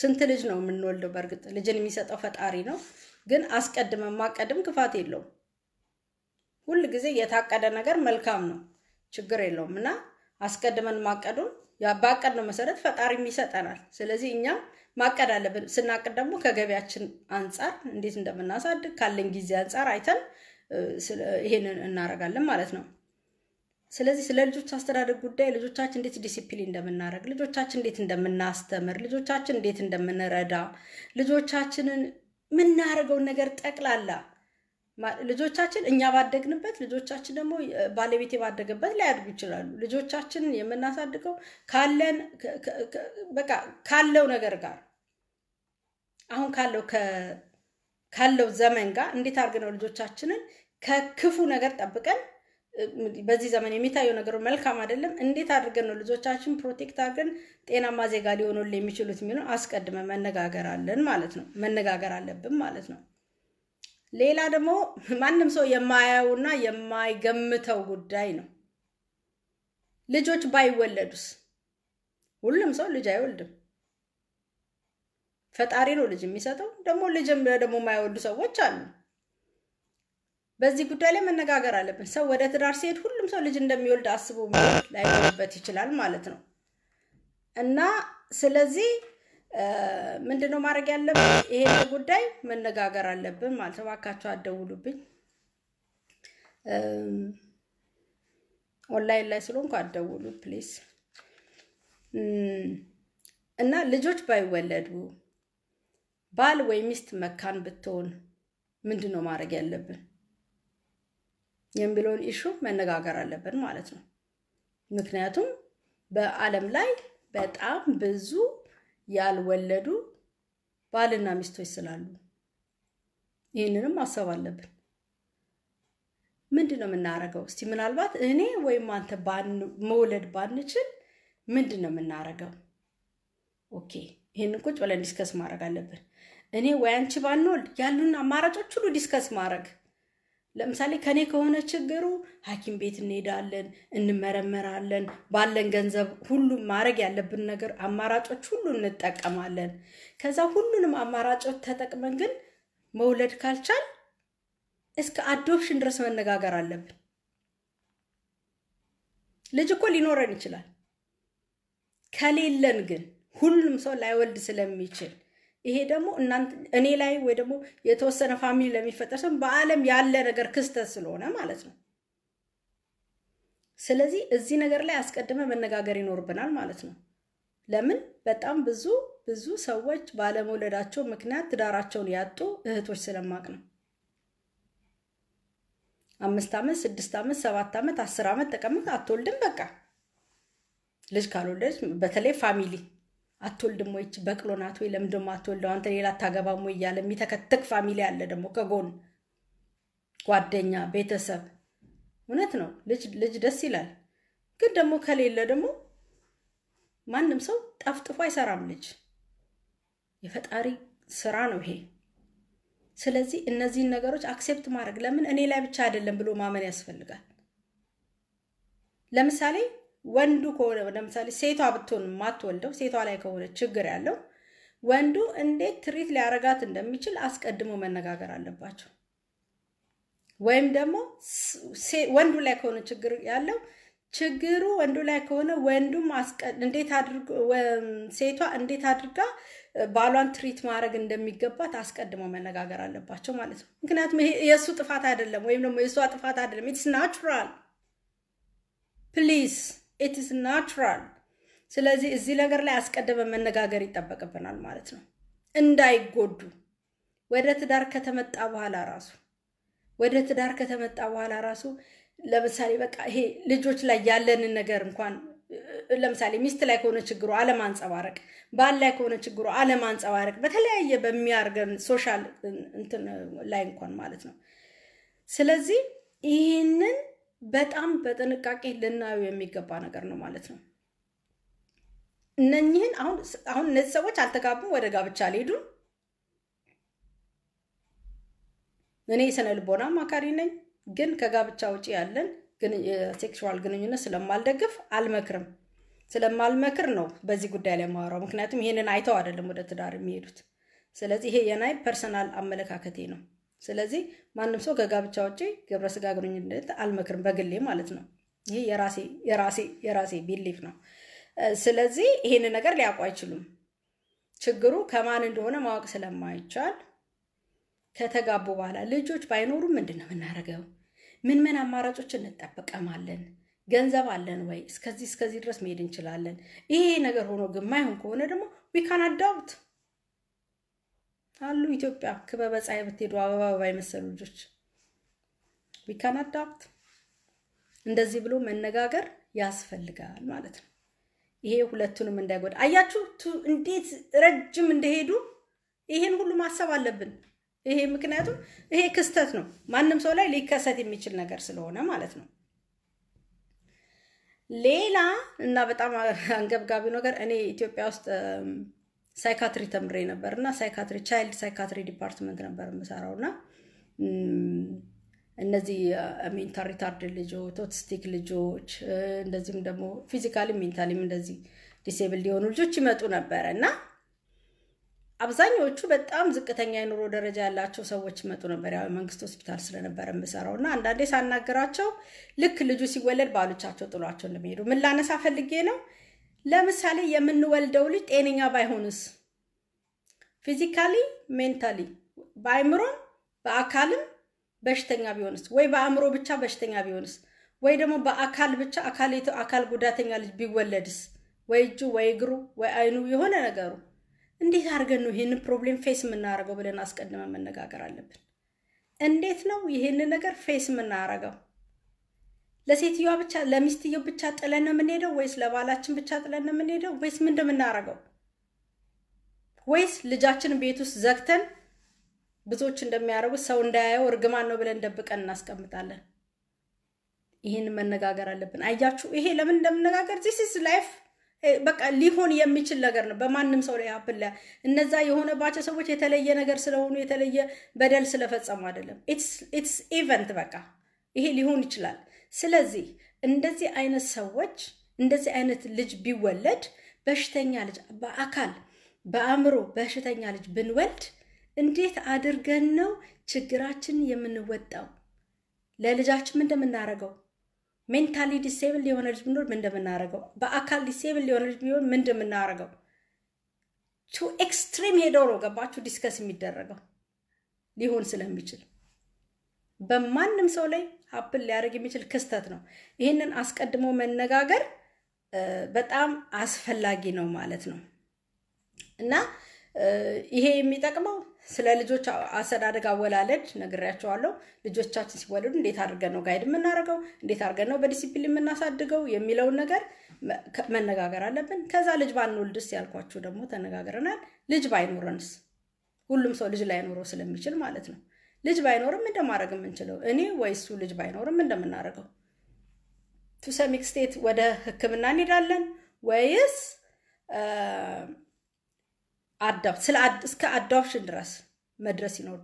ስንት ልጅ ነው የምንወልደው? በእርግጥ ልጅን የሚሰጠው ፈጣሪ ነው። ግን አስቀድመን ማቀድም ክፋት የለውም። ሁል ጊዜ የታቀደ ነገር መልካም ነው፣ ችግር የለውም እና አስቀድመን ማቀዱን ባቀድነው መሰረት ፈጣሪም ይሰጠናል። ስለዚህ እኛም ማቀድ አለብን። ስናቅድ ደግሞ ከገቢያችን አንጻር እንዴት እንደምናሳድግ ካለን ጊዜ አንጻር አይተን ይሄንን እናደርጋለን ማለት ነው። ስለዚህ ስለ ልጆች አስተዳደግ ጉዳይ ልጆቻችን እንዴት ዲሲፕሊን እንደምናደርግ፣ ልጆቻችን እንዴት እንደምናስተምር፣ ልጆቻችን እንዴት እንደምንረዳ፣ ልጆቻችንን የምናደርገውን ነገር ጠቅላላ ልጆቻችን እኛ ባደግንበት ልጆቻችን ደግሞ ባለቤቴ ባደገበት ሊያድጉ ይችላሉ። ልጆቻችንን የምናሳድገው ካለን በቃ ካለው ነገር ጋር አሁን ካለው ካለው ዘመን ጋር እንዴት አድርገን ነው ልጆቻችንን ከክፉ ነገር ጠብቀን በዚህ ዘመን የሚታየው ነገሩ መልካም አይደለም። እንዴት አድርገን ነው ልጆቻችን ፕሮቴክት አድርገን ጤናማ ዜጋ ሊሆኑ የሚችሉት የሚሆን አስቀድመን መነጋገር አለን ማለት ነው፣ መነጋገር አለብን ማለት ነው። ሌላ ደግሞ ማንም ሰው የማያየውና የማይገምተው ጉዳይ ነው። ልጆች ባይወለዱስ? ሁሉም ሰው ልጅ አይወልድም። ፈጣሪ ነው ልጅ የሚሰጠው። ደግሞ ልጅም ደግሞ የማይወዱ ሰዎች አሉ። በዚህ ጉዳይ ላይ መነጋገር አለብን። ሰው ወደ ትዳር ሲሄድ ሁሉም ሰው ልጅ እንደሚወልድ አስቦ ላይበት ይችላል ማለት ነው እና ስለዚህ ምንድነው ማድረግ ያለብን? ይሄ ጉዳይ መነጋገር አለብን ማለት ነው። እባካችሁ አደውሉብኝ። ኦንላይን ላይ ስለሆንኩ አደውሉ ፕሊስ። እና ልጆች ባይወለዱ ባል ወይ ሚስት መካን ብትሆን ምንድነው ማድረግ ያለብን? የሚለውን ኢሹ መነጋገር አለብን ማለት ነው። ምክንያቱም በዓለም ላይ በጣም ብዙ ያልወለዱ ባልና ሚስቶች ስላሉ ይህንንም ማሰብ አለብን። ምንድን ነው የምናደርገው? እስቲ ምናልባት እኔ ወይም አንተ መውለድ ባንችል ምንድን ነው የምናደርገው? ኦኬ ይህንን ቁጭ ብለን ዲስከስ ማድረግ አለብን። እኔ ወይ አንቺ ባንወልድ ያሉን አማራጮች ሁሉ ዲስከስ ማድረግ ለምሳሌ ከኔ ከሆነ ችግሩ ሐኪም ቤት እንሄዳለን፣ እንመረመራለን። ባለን ገንዘብ ሁሉም ማድረግ ያለብን ነገር አማራጮች ሁሉ እንጠቀማለን። ከዛ ሁሉንም አማራጮች ተጠቅመን ግን መውለድ ካልቻል እስከ አዶፕሽን ድረስ መነጋገር አለብን። ልጅ እኮ ሊኖረን ይችላል። ከሌለን ግን ሁሉም ሰው ላይወልድ ስለሚችል ይሄ ደግሞ እናንተ እኔ ላይ ወይ ደግሞ የተወሰነ ፋሚሊ ለሚፈጠር ሰው በዓለም ያለ ነገር ክስተት ስለሆነ ማለት ነው። ስለዚህ እዚህ ነገር ላይ አስቀድመ መነጋገር ይኖርብናል ማለት ነው። ለምን በጣም ብዙ ብዙ ሰዎች ባለመውለዳቸው ምክንያት ትዳራቸውን ያጡ እህቶች ስለማቅ ነው። አምስት ዓመት ስድስት ዓመት ሰባት ዓመት አስር ዓመት ተቀምጥ አትወልድም። በቃ ልጅ ካልወለደች በተለይ ፋሚሊ አትወልድም ወይ በቅሎ ናት ወይ ለምን ደሞ አትወልደው አንተ ሌላ አታገባም ወይ እያለ የሚተከትክ ፋሚሊ አለ ደግሞ ከጎን ጓደኛ፣ ቤተሰብ። እውነት ነው ልጅ ደስ ይላል፣ ግን ደግሞ ከሌለ ደግሞ ማንም ሰው ጠፍጥፎ አይሰራም። ልጅ የፈጣሪ ስራ ነው ይሄ። ስለዚህ እነዚህን ነገሮች አክሴፕት ማድረግ ለምን እኔ ላይ ብቻ አይደለም ብሎ ማመን ያስፈልጋል። ለምሳሌ ወንዱ ከሆነ ለምሳሌ ሴቷ ብትሆን የማትወልደው ሴቷ ላይ ከሆነ ችግር ያለው ወንዱ እንዴት ትሪት ሊያረጋት እንደሚችል አስቀድሞ መነጋገር አለባቸው። ወይም ደግሞ ወንዱ ላይ ከሆነ ችግር ያለው ችግሩ ወንዱ ላይ ከሆነ ወንዱም እንዴት ሴቷ እንዴት አድርጋ ባሏን ትሪት ማድረግ እንደሚገባት አስቀድሞ መነጋገር አለባቸው ማለት ነው። ምክንያቱም የእሱ ጥፋት አይደለም፣ ወይም ደግሞ የእሷ ጥፋት አይደለም። ኢትስ ናቹራል ፕሊዝ ኢትስ ናቹራል። ስለዚህ እዚህ ነገር ላይ አስቀድመን መነጋገር ይጠበቅብናል ማለት ነው። እንዳይጎዱ ወደ ትዳር ከተመጣ በኋላ ራሱ ወደ ትዳር ከተመጣ በኋላ ራሱ ለምሳሌ በቃ ይሄ ልጆች ላይ ያለንን ነገር እንኳን ለምሳሌ ሚስት ላይ ከሆነ ችግሩ አለማንጸባረቅ፣ ባል ላይ ከሆነ ችግሩ አለማንጸባረቅ በተለያየ በሚያርገን ሶሻል እንትን ላይ እንኳን ማለት ነው። ስለዚህ ይህንን በጣም በጥንቃቄ ልናየው የሚገባ ነገር ነው ማለት ነው። እነኚህን አሁን አሁን እነዚህ ሰዎች አልተጋቡም፣ ወደ ጋብቻ አልሄዱም። እኔ የስነ ልቦና አማካሪ ነኝ፣ ግን ከጋብቻ ውጭ ያለን የሴክሹዋል ግንኙነት ስለማልደግፍ አልመክርም። ስለማልመክር ነው በዚህ ጉዳይ ላይ ማወራው፣ ምክንያቱም ይህንን አይተው አይደለም ወደ ትዳር የሚሄዱት። ስለዚህ ይሄ የናይ ፐርሰናል አመለካከቴ ነው። ስለዚህ ማንም ሰው ከጋብቻ ውጪ ግብረ ስጋ ግንኙነት አልመክርም፣ በግሌ ማለት ነው። ይህ የራሴ የራሴ የራሴ ቢሊፍ ነው። ስለዚህ ይሄን ነገር ሊያውቁ አይችሉም። ችግሩ ከማን እንደሆነ ማወቅ ስለማይቻል ከተጋቡ በኋላ ልጆች ባይኖሩም ምንድን ነው የምናደርገው? ምን ምን አማራጮች እንጠበቀማለን ገንዘብ አለን ወይ? እስከዚህ እስከዚህ ድረስ መሄድ እንችላለን። ይሄ ነገር ሆኖ ግን ማይሆን ከሆነ ደግሞ ዊካን አዳውት አሉ ኢትዮጵያ ክበበ ፀሐይ ብትሄዱ አበባ አበባ የመሰሉ ልጆች ዊካን አዳፕት። እንደዚህ ብሎ መነጋገር ያስፈልጋል ማለት ነው። ይሄ ሁለቱንም እንዳይጎዳ አያችሁ፣ እንዴት ረጅም እንደሄዱ ይሄን ሁሉ ማሰብ አለብን። ይሄ ምክንያቱም ይሄ ክስተት ነው፣ ማንም ሰው ላይ ሊከሰት የሚችል ነገር ስለሆነ ማለት ነው። ሌላ እና በጣም አንገብጋቢው ነገር እኔ ኢትዮጵያ ውስጥ ሳይካትሪ ተምሬ ነበር እና ሳይካትሪ ቻይልድ ሳይካትሪ ዲፓርትመንት ነበር የምሰራው እና እነዚህ ሜንታል ሪታርድ ልጆች ኦቲስቲክ ልጆች እንደዚሁም ደግሞ ፊዚካሊ ሜንታሊም እንደዚህ ዲሴብል ሊሆኑ ልጆች ይመጡ ነበረ እና አብዛኛዎቹ በጣም ዝቅተኛ የኑሮ ደረጃ ያላቸው ሰዎች ይመጡ ነበር። ያው መንግስት ሆስፒታል ስለነበረ የምሰራው እና አንዳንዴ ሳናገራቸው ልክ ልጁ ሲወለድ ባሎቻቸው ጥሏቸው እንደሚሄዱ ምን ላነሳ ፈልጌ ነው ለምሳሌ የምንወልደው ልጅ ጤነኛ ባይሆንስ ፊዚካሊ ሜንታሊ በአእምሮም በአካልም በሽተኛ ቢሆንስ ወይ በአእምሮ ብቻ በሽተኛ ቢሆንስ ወይ ደግሞ በአካል ብቻ አካል ጉዳተኛ ልጅ ቢወለድስ ወይ እጁ ወይ እግሩ ወይ አይኑ የሆነ ነገሩ እንዴት አድርገን ነው ይህንን ፕሮብሌም ፌስ የምናደርገው ብለን አስቀድመን መነጋገር አለብን። እንዴት ነው ይህንን ነገር ፌስ የምናደርገው? ለሴትዮዋ ብቻ ለሚስትየው ብቻ ጥለን ነው የምንሄደው ወይስ ለባላችን ብቻ ጥለን ነው የምንሄደው ወይስ ምን እንደምናደርገው ወይስ ልጃችን ቤት ውስጥ ዘግተን ብዙዎች እንደሚያደርጉት ሰው እንዳያየው እርግማን ነው ብለን ደብቀን እናስቀምጣለን። ይህን መነጋገር አለብን። አያችሁ፣ ይሄ ለምን እንደምነጋገር ዚስ ኢዝ ላይፍ በቃ ሊሆን የሚችል ነገር ነው። በማንም ሰው ላይ ሀፕል እነዛ የሆነባቸው ሰዎች የተለየ ነገር ስለሆኑ የተለየ በደል ስለፈጸሙ አይደለም። ኢትስ ኢቨንት በቃ ይሄ ሊሆን ይችላል። ስለዚህ እንደዚህ አይነት ሰዎች እንደዚህ አይነት ልጅ ቢወለድ በሽተኛ ልጅ በአካል በአእምሮ በሽተኛ ልጅ ብንወልድ እንዴት አድርገን ነው ችግራችን የምንወጣው? ለልጃችን ምን እንደምናደርገው ሜንታሊ ዲሴብል የሆነ ልጅ ቢኖር ምን እንደምናደርገው፣ በአካል ዲሴብል የሆነ ልጅ ቢሆን ምን እንደምናደርገው፣ ቱ ኤክስትሪም ሄደው ነው ገባችሁ ዲስከስ የሚደረገው ሊሆን ስለሚችል በማንም ሰው ላይ ሀፕን ሊያደርግ የሚችል ክስተት ነው። ይህንን አስቀድሞ መነጋገር በጣም አስፈላጊ ነው ማለት ነው እና ይሄ የሚጠቅመው ስለ ልጆች አስተዳደግ አወላለድ ነግሬያቸዋለሁ። ልጆቻችን ሲወለዱ እንዴት አድርገን ነው ጋይድ የምናደርገው፣ እንዴት አድርገን ነው በዲሲፕሊን የምናሳድገው የሚለውን ነገር መነጋገር አለብን። ከዛ ልጅ ባንወልድስ ያልኳችሁ ደግሞ ተነጋግረናል። ልጅ ባይኖረንስ ሁሉም ሰው ልጅ ላይኖረው ስለሚችል ማለት ነው። ልጅ ባይኖርም እንደማድረግ የምንችለው እኔ ወይ እሱ ልጅ ባይኖርም እንደምናደርገው ቱሰም ስቴት ወደ ህክምና እንሄዳለን ወይስ እስከ አዳፕሽን ድረስ መድረስ ይኖር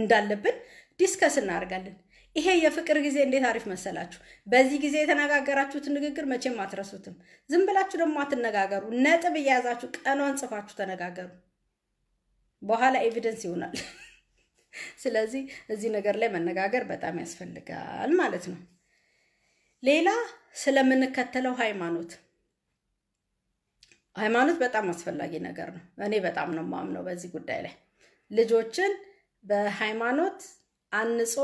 እንዳለብን ዲስከስ እናደርጋለን። ይሄ የፍቅር ጊዜ እንዴት አሪፍ መሰላችሁ! በዚህ ጊዜ የተነጋገራችሁትን ንግግር መቼም አትረሱትም። ዝም ብላችሁ ደግሞ አትነጋገሩ። ነጥብ እየያዛችሁ ቀኗን ጽፋችሁ ተነጋገሩ። በኋላ ኤቪደንስ ይሆናል። ስለዚህ እዚህ ነገር ላይ መነጋገር በጣም ያስፈልጋል ማለት ነው። ሌላ ስለምንከተለው ሃይማኖት ሃይማኖት በጣም አስፈላጊ ነገር ነው። እኔ በጣም ነው ማምነው በዚህ ጉዳይ ላይ ልጆችን በሃይማኖት አንጾ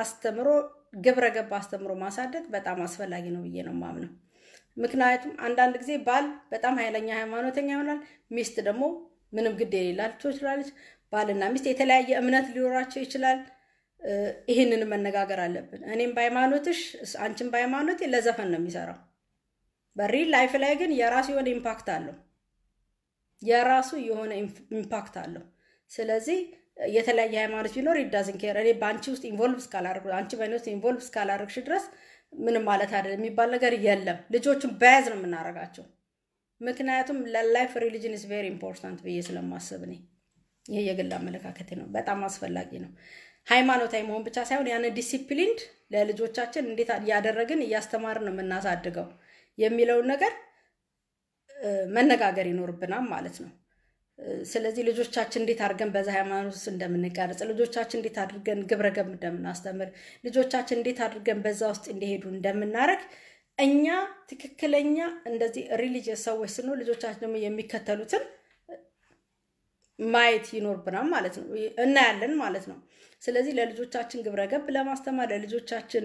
አስተምሮ ግብረ ገብ አስተምሮ ማሳደግ በጣም አስፈላጊ ነው ብዬ ነው ማምነው። ምክንያቱም አንዳንድ ጊዜ ባል በጣም ኃይለኛ ሃይማኖተኛ ይሆናል፣ ሚስት ደግሞ ምንም ግድ የሌላቸው ትችላለች። ባልና ሚስት የተለያየ እምነት ሊኖራቸው ይችላል። ይህንን መነጋገር አለብን። እኔም በሃይማኖትሽ፣ አንቺም በሃይማኖት ለዘፈን ነው የሚሰራው። በሪል ላይፍ ላይ ግን የራሱ የሆነ ኢምፓክት አለው። የራሱ የሆነ ኢምፓክት አለው። ስለዚህ የተለያየ ሃይማኖት ቢኖር ይዳዝን ኬር እኔ በአንቺ ውስጥ ኢንቮልቭ እስካላደርግ አንቺ በእኔ ውስጥ ኢንቮልቭ እስካላደርግሽ ድረስ ምንም ማለት አይደለም የሚባል ነገር የለም። ልጆቹን በያዝ ነው የምናደርጋቸው። ምክንያቱም ለላይፍ ሪሊጅን ኢዝ ቬሪ ኢምፖርታንት ብዬ ስለማስብ ነኝ። ይሄ የግል አመለካከት ነው። በጣም አስፈላጊ ነው። ሃይማኖታዊ መሆን ብቻ ሳይሆን ያን ዲሲፕሊንድ ለልጆቻችን እንዴት እያደረግን እያስተማርን ነው የምናሳድገው የሚለውን ነገር መነጋገር ይኖርብናል ማለት ነው። ስለዚህ ልጆቻችን እንዴት አድርገን በዛ ሃይማኖት ውስጥ እንደምንቀርጽ፣ ልጆቻችን እንዴት አድርገን ግብረገብ እንደምናስተምር፣ ልጆቻችን እንዴት አድርገን በዛ ውስጥ እንዲሄዱ እንደምናደርግ እኛ ትክክለኛ እንደዚህ ሪሊጅየስ ሰዎች ስንሆን ልጆቻችን ደግሞ የሚከተሉትን ማየት ይኖርብናል ማለት ነው፣ እናያለን ማለት ነው። ስለዚህ ለልጆቻችን ግብረገብ ለማስተማር ለልጆቻችን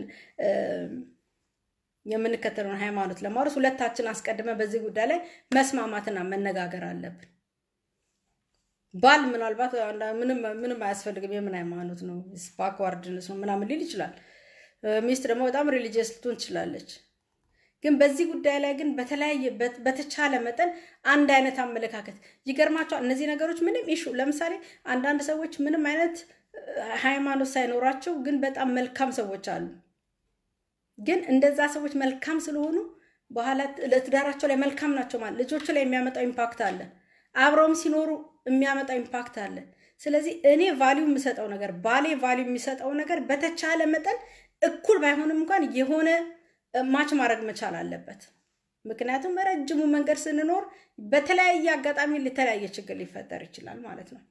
የምንከተለውን ሃይማኖት ለማውረስ ሁለታችን አስቀድመን በዚህ ጉዳይ ላይ መስማማትና መነጋገር አለብን። ባል ምናልባት ምንም አያስፈልግም የምን ሃይማኖት ነው ባክዋርድነስ ነው ምናምን ሊል ይችላል። ሚስት ደግሞ በጣም ሪሊጂየስ ልትሆን ትችላለች። ግን በዚህ ጉዳይ ላይ ግን በተለያየ በተቻለ መጠን አንድ አይነት አመለካከት ይገርማቸዋል። እነዚህ ነገሮች ምንም ኢሹ ለምሳሌ አንዳንድ ሰዎች ምንም አይነት ሃይማኖት ሳይኖራቸው ግን በጣም መልካም ሰዎች አሉ። ግን እንደዛ ሰዎች መልካም ስለሆኑ በኋላ ለትዳራቸው ላይ መልካም ናቸው ማለት ልጆቹ ላይ የሚያመጣው ኢምፓክት አለ። አብረውም ሲኖሩ የሚያመጣው ኢምፓክት አለ። ስለዚህ እኔ ቫሊዩ የምሰጠው ነገር ባሌ ቫሊዩ የሚሰጠው ነገር በተቻለ መጠን እኩል ባይሆንም እንኳን የሆነ ማች ማድረግ መቻል አለበት። ምክንያቱም ረጅሙ መንገድ ስንኖር በተለያየ አጋጣሚ ለተለያየ ችግር ሊፈጠር ይችላል ማለት ነው።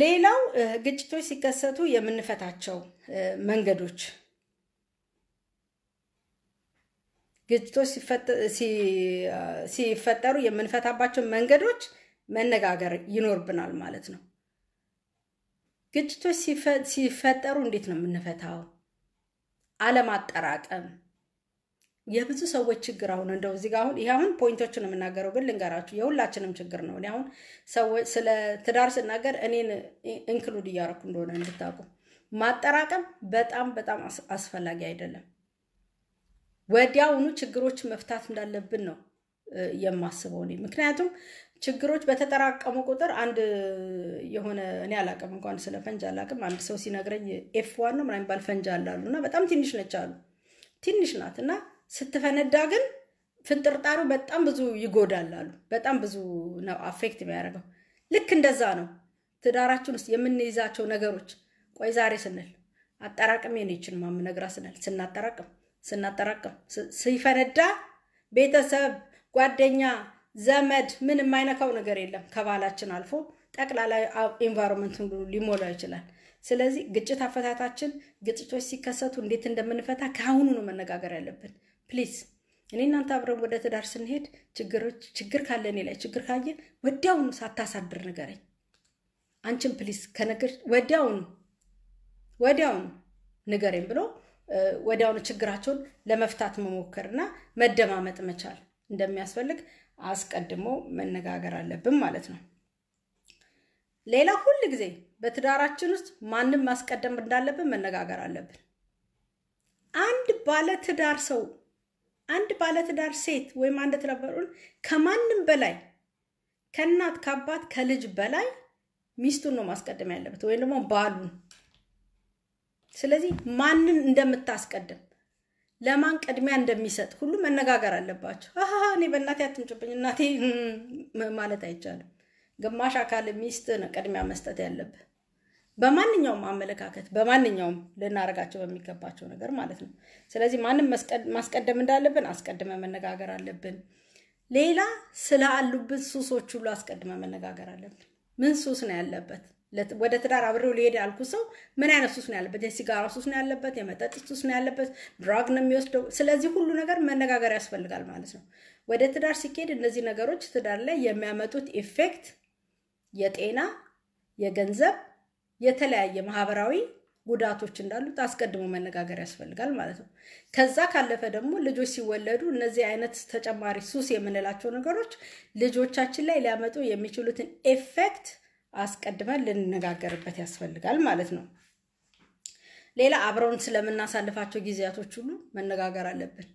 ሌላው ግጭቶች ሲከሰቱ የምንፈታቸው መንገዶች ግጭቶች ሲፈጠሩ የምንፈታባቸው መንገዶች መነጋገር ይኖርብናል ማለት ነው። ግጭቶች ሲፈጠሩ እንዴት ነው የምንፈታው? አለማጠራቀም የብዙ ሰዎች ችግር አሁን እንደው እዚህ ጋር አሁን ይሄ አሁን ፖይንቶችን የምናገረው ግን ልንገራችሁ የሁላችንም ችግር ነው። እኔ አሁን ሰዎች ስለ ትዳር ስናገር እኔን ኢንክሉድ እያደረኩ እንደሆነ እንድታውቁ ማጠራቀም በጣም በጣም አስፈላጊ አይደለም። ወዲያውኑ ችግሮች መፍታት እንዳለብን ነው የማስበው እኔ ምክንያቱም ችግሮች በተጠራቀሙ ቁጥር አንድ የሆነ እኔ አላቅም እንኳን ስለ ፈንጅ አላቅም። አንድ ሰው ሲነግረኝ ኤፍ ዋን ነው ምናምን የሚባል ፈንጅ አላሉ እና በጣም ትንሽ ነች አሉ። ትንሽ ናት እና ስትፈነዳ ግን ፍንጥርጣሩ በጣም ብዙ ይጎዳል አሉ። በጣም ብዙ ነው አፌክት የሚያደርገው። ልክ እንደዛ ነው ትዳራችን ውስጥ የምንይዛቸው ነገሮች። ቆይ ዛሬ ስንል አጠራቅም የኔችን ማም ነግራ ስንል ስናጠራቅም ስናጠራቅም ሲፈነዳ ቤተሰብ ጓደኛ ዘመድ ምን የማይነካው ነገር የለም። ከባህላችን አልፎ ጠቅላላ ኢንቫይሮንመንትን ሊሞላው ይችላል። ስለዚህ ግጭት አፈታታችን፣ ግጭቶች ሲከሰቱ እንዴት እንደምንፈታ ከአሁኑ ነው መነጋገር ያለብን። ፕሊዝ እኔ እናንተ አብረን ወደ ትዳር ስንሄድ ችግር ካለ እኔ ላይ ችግር ካየ ወዲያውኑ ሳታሳድር ንገረኝ። አንቺን ፕሊዝ ከነገር ወዲያውኑ ወዲያውኑ ንገረኝ ብሎ ወዲያውኑ ችግራቸውን ለመፍታት መሞከርና መደማመጥ መቻል እንደሚያስፈልግ አስቀድሞ መነጋገር አለብን ማለት ነው። ሌላ ሁል ጊዜ በትዳራችን ውስጥ ማንም ማስቀደም እንዳለብን መነጋገር አለብን። አንድ ባለትዳር ሰው አንድ ባለትዳር ሴት ወይም አንድ ትዳሩን ከማንም በላይ ከእናት ከአባት ከልጅ በላይ ሚስቱን ነው ማስቀደም ያለበት ወይም ደግሞ ባሉን። ስለዚህ ማንን እንደምታስቀድም ለማን ቅድሚያ እንደሚሰጥ ሁሉ መነጋገር አለባቸው። እኔ በእናቴ አትምጭብኝ እናቴ ማለት አይቻልም። ግማሽ አካል ሚስት ቅድሚያ መስጠት ያለብህ በማንኛውም አመለካከት በማንኛውም ልናደርጋቸው በሚገባቸው ነገር ማለት ነው። ስለዚህ ማንም ማስቀደም እንዳለብን አስቀድመ መነጋገር አለብን። ሌላ ስላሉብን ሱሶች ሁሉ አስቀድመ መነጋገር አለብን። ምን ሱስ ነው ያለበት? ወደ ትዳር አብሬው ሊሄድ ያልኩ ሰው ምን አይነት ሱስ ነው ያለበት? የሲጋራ ሱስ ነው ያለበት? የመጠጥ ሱስ ነው ያለበት? ድራግ ነው የሚወስደው? ስለዚህ ሁሉ ነገር መነጋገር ያስፈልጋል ማለት ነው። ወደ ትዳር ሲኬድ እነዚህ ነገሮች ትዳር ላይ የሚያመጡት ኢፌክት የጤና፣ የገንዘብ፣ የተለያየ ማህበራዊ ጉዳቶች እንዳሉት አስቀድሞ መነጋገር ያስፈልጋል ማለት ነው። ከዛ ካለፈ ደግሞ ልጆች ሲወለዱ እነዚህ አይነት ተጨማሪ ሱስ የምንላቸው ነገሮች ልጆቻችን ላይ ሊያመጡ የሚችሉትን ኢፌክት አስቀድመን ልንነጋገርበት ያስፈልጋል ማለት ነው። ሌላ አብረውን ስለምናሳልፋቸው ጊዜያቶች ሁሉ መነጋገር አለብን።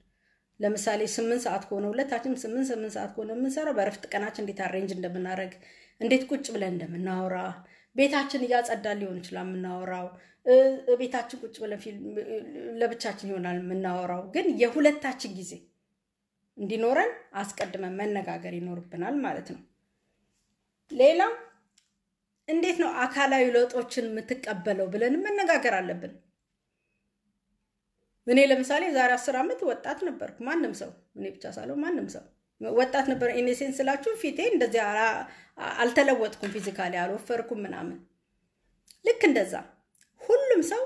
ለምሳሌ ስምንት ሰዓት ከሆነ ሁለታችን ስምንት ስምንት ሰዓት ከሆነ የምንሰራው በእረፍት ቀናችን እንዴት አሬንጅ እንደምናደርግ፣ እንዴት ቁጭ ብለን እንደምናወራ፣ ቤታችን እያጸዳን ሊሆን ይችላል የምናወራው። ቤታችን ቁጭ ብለን ለብቻችን ይሆናል የምናወራው። ግን የሁለታችን ጊዜ እንዲኖረን አስቀድመን መነጋገር ይኖርብናል ማለት ነው። ሌላው እንዴት ነው አካላዊ ለውጦችን የምትቀበለው ብለን መነጋገር አለብን። እኔ ለምሳሌ ዛሬ አስር ዓመት ወጣት ነበርኩ። ማንም ሰው እኔ ብቻ ሳለው ማንም ሰው ወጣት ነበር። ኢኔሴን ስላችሁ ፊቴ እንደዚያ አልተለወጥኩም፣ ፊዚካሊ አልወፈርኩም ምናምን። ልክ እንደዛ ሁሉም ሰው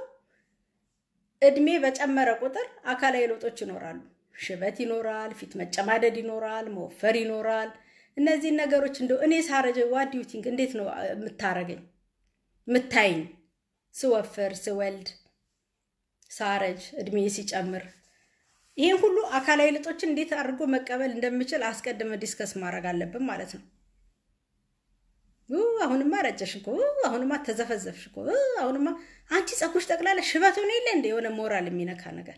እድሜ በጨመረ ቁጥር አካላዊ ለውጦች ይኖራሉ። ሽበት ይኖራል፣ ፊት መጨማደድ ይኖራል፣ መወፈር ይኖራል። እነዚህን ነገሮች እንደው እኔ ሳረጀ ዋዲዩቲንግ እንዴት ነው የምታረገኝ ምታይኝ ስወፍር ስወልድ ሳረጅ እድሜ ሲጨምር ይህን ሁሉ አካላዊ ለጦችን እንዴት አድርጎ መቀበል እንደምችል አስቀድመ ዲስከስ ማድረግ አለብን ማለት ነው። አሁንማ ረጨሽ እኮ አሁንማ ተዘፈዘፍሽ እኮ አሁንማ አንቺ ጸጉሽ ጠቅላላ ሽበት ሆነ የለ እንደ የሆነ ሞራል የሚነካ ነገር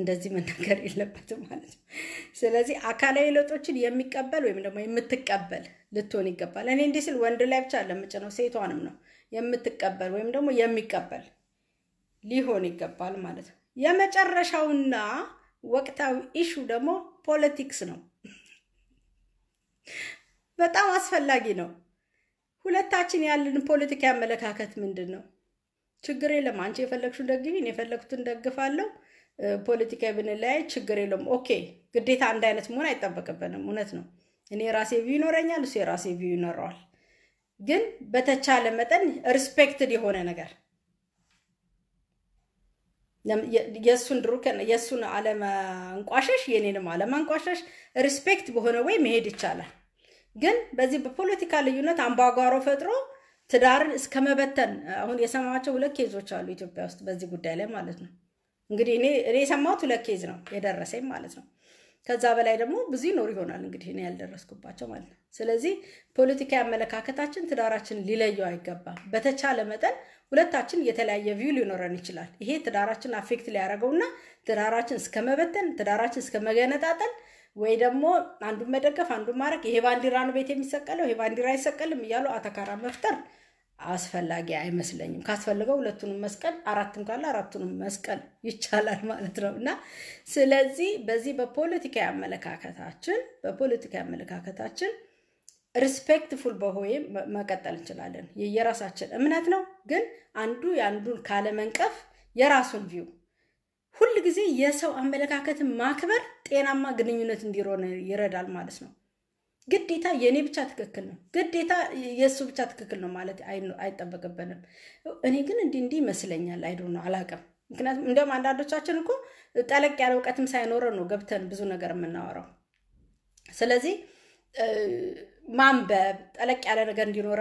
እንደዚህ መናገር የለበትም ማለት ነው። ስለዚህ አካላዊ ለውጦችን የሚቀበል ወይም ደግሞ የምትቀበል ልትሆን ይገባል። እኔ እንዲህ ስል ወንድ ላይ ብቻ ለምጭ ነው፣ ሴቷንም ነው የምትቀበል ወይም ደግሞ የሚቀበል ሊሆን ይገባል ማለት ነው። የመጨረሻውና ወቅታዊ ኢሹ ደግሞ ፖለቲክስ ነው። በጣም አስፈላጊ ነው። ሁለታችን ያለን ፖለቲካ አመለካከት ምንድን ነው? ችግር የለም። አንቺ የፈለግሽውን ደግፊ፣ እኔ የፈለግኩትን ደግፋለሁ። ፖለቲካዊ ብንለያይ ችግር የለውም። ኦኬ ግዴታ አንድ አይነት መሆን አይጠበቅብንም። እውነት ነው። እኔ የራሴ ቪው ይኖረኛል፣ እሱ የራሴ ቪው ይኖረዋል። ግን በተቻለ መጠን ሪስፔክትድ የሆነ ነገር የእሱን ድሩ የእሱን አለማንቋሸሽ የኔንም አለማንቋሸሽ ሪስፔክት በሆነ ወይ መሄድ ይቻላል። ግን በዚህ በፖለቲካ ልዩነት አምባጓሮ ፈጥሮ ትዳርን እስከመበተን አሁን የሰማቸው ሁለት ኬዞች አሉ ኢትዮጵያ ውስጥ በዚህ ጉዳይ ላይ ማለት ነው። እንግዲህ እኔ እኔ የሰማሁት ሁለት ኬዝ ነው የደረሰኝ ማለት ነው። ከዛ በላይ ደግሞ ብዙ ይኖር ይሆናል እንግዲህ እኔ ያልደረስኩባቸው ማለት ነው። ስለዚህ ፖለቲካዊ አመለካከታችን ትዳራችን ሊለየው አይገባም። በተቻለ መጠን ሁለታችን የተለያየ ቪው ሊኖረን ይችላል። ይሄ ትዳራችን አፌክት ሊያደርገውና ትዳራችን እስከመበተን ትዳራችን እስከ መገነጣጠል ወይ ደግሞ አንዱን መደገፍ አንዱን ማድረግ ይሄ ባንዲራ ነው ቤት የሚሰቀለው ይሄ ባንዲራ አይሰቀልም እያሉ አተካራ መፍጠር አስፈላጊ አይመስለኝም። ካስፈልገው ሁለቱንም መስቀል አራትም ካለ አራቱንም መስቀል ይቻላል ማለት ነው እና ስለዚህ በዚህ በፖለቲካ አመለካከታችን በፖለቲካ አመለካከታችን ሪስፔክትፉል በሆይ መቀጠል እንችላለን። የየራሳችን እምነት ነው፣ ግን አንዱ የአንዱን ካለመንቀፍ የራሱን ቪው ሁል ጊዜ የሰው አመለካከትን ማክበር ጤናማ ግንኙነት እንዲሮን ይረዳል ማለት ነው። ግዴታ የእኔ ብቻ ትክክል ነው፣ ግዴታ የእሱ ብቻ ትክክል ነው ማለት አይጠበቅብንም። እኔ ግን እንዲህ እንዲህ ይመስለኛል። አይዶ ነው አላውቅም። ምክንያቱም እንዲያውም አንዳንዶቻችን እኮ ጠለቅ ያለ እውቀትም ሳይኖረን ነው ገብተን ብዙ ነገር የምናወራው። ስለዚህ ማንበብ ጠለቅ ያለ ነገር እንዲኖረ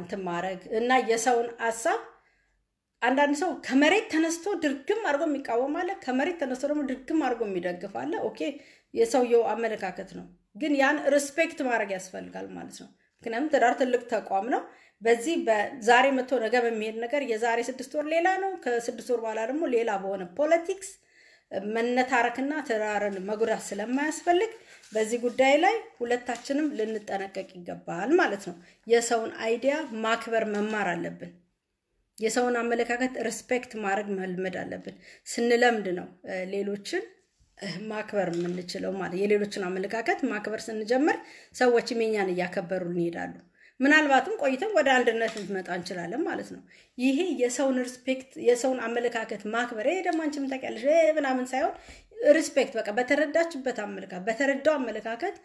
እንትን ማድረግ እና የሰውን ሀሳብ አንዳንድ ሰው ከመሬት ተነስቶ ድርግም አድርጎ የሚቃወም አለ። ከመሬት ተነስቶ ደግሞ ድርግም አድርጎ የሚደግፍ አለ። ኦኬ የሰውየው አመለካከት ነው። ግን ያን ሪስፔክት ማድረግ ያስፈልጋል ማለት ነው። ምክንያቱም ትዳር ትልቅ ተቋም ነው። በዚህ በዛሬ መቶ ነገ በሚሄድ ነገር የዛሬ ስድስት ወር ሌላ ነው፣ ከስድስት ወር በኋላ ደግሞ ሌላ በሆነ ፖለቲክስ መነታረክና ትዳርን መጉዳት ስለማያስፈልግ በዚህ ጉዳይ ላይ ሁለታችንም ልንጠነቀቅ ይገባል ማለት ነው። የሰውን አይዲያ ማክበር መማር አለብን። የሰውን አመለካከት ሪስፔክት ማድረግ መልመድ አለብን። ስንለምድ ነው ሌሎችን ማክበር የምንችለው ማለት የሌሎችን አመለካከት ማክበር ስንጀምር ሰዎች የኛን እያከበሩን ይሄዳሉ። ምናልባትም ቆይተን ወደ አንድነት ልንመጣ እንችላለን ማለት ነው። ይሄ የሰውን ሪስፔክት የሰውን አመለካከት ማክበር ደግሞ አንቺም ታውቂያለሽ ምናምን ሳይሆን ሪስፔክት በቃ በተረዳችበት አመለካከት በተረዳው አመለካከት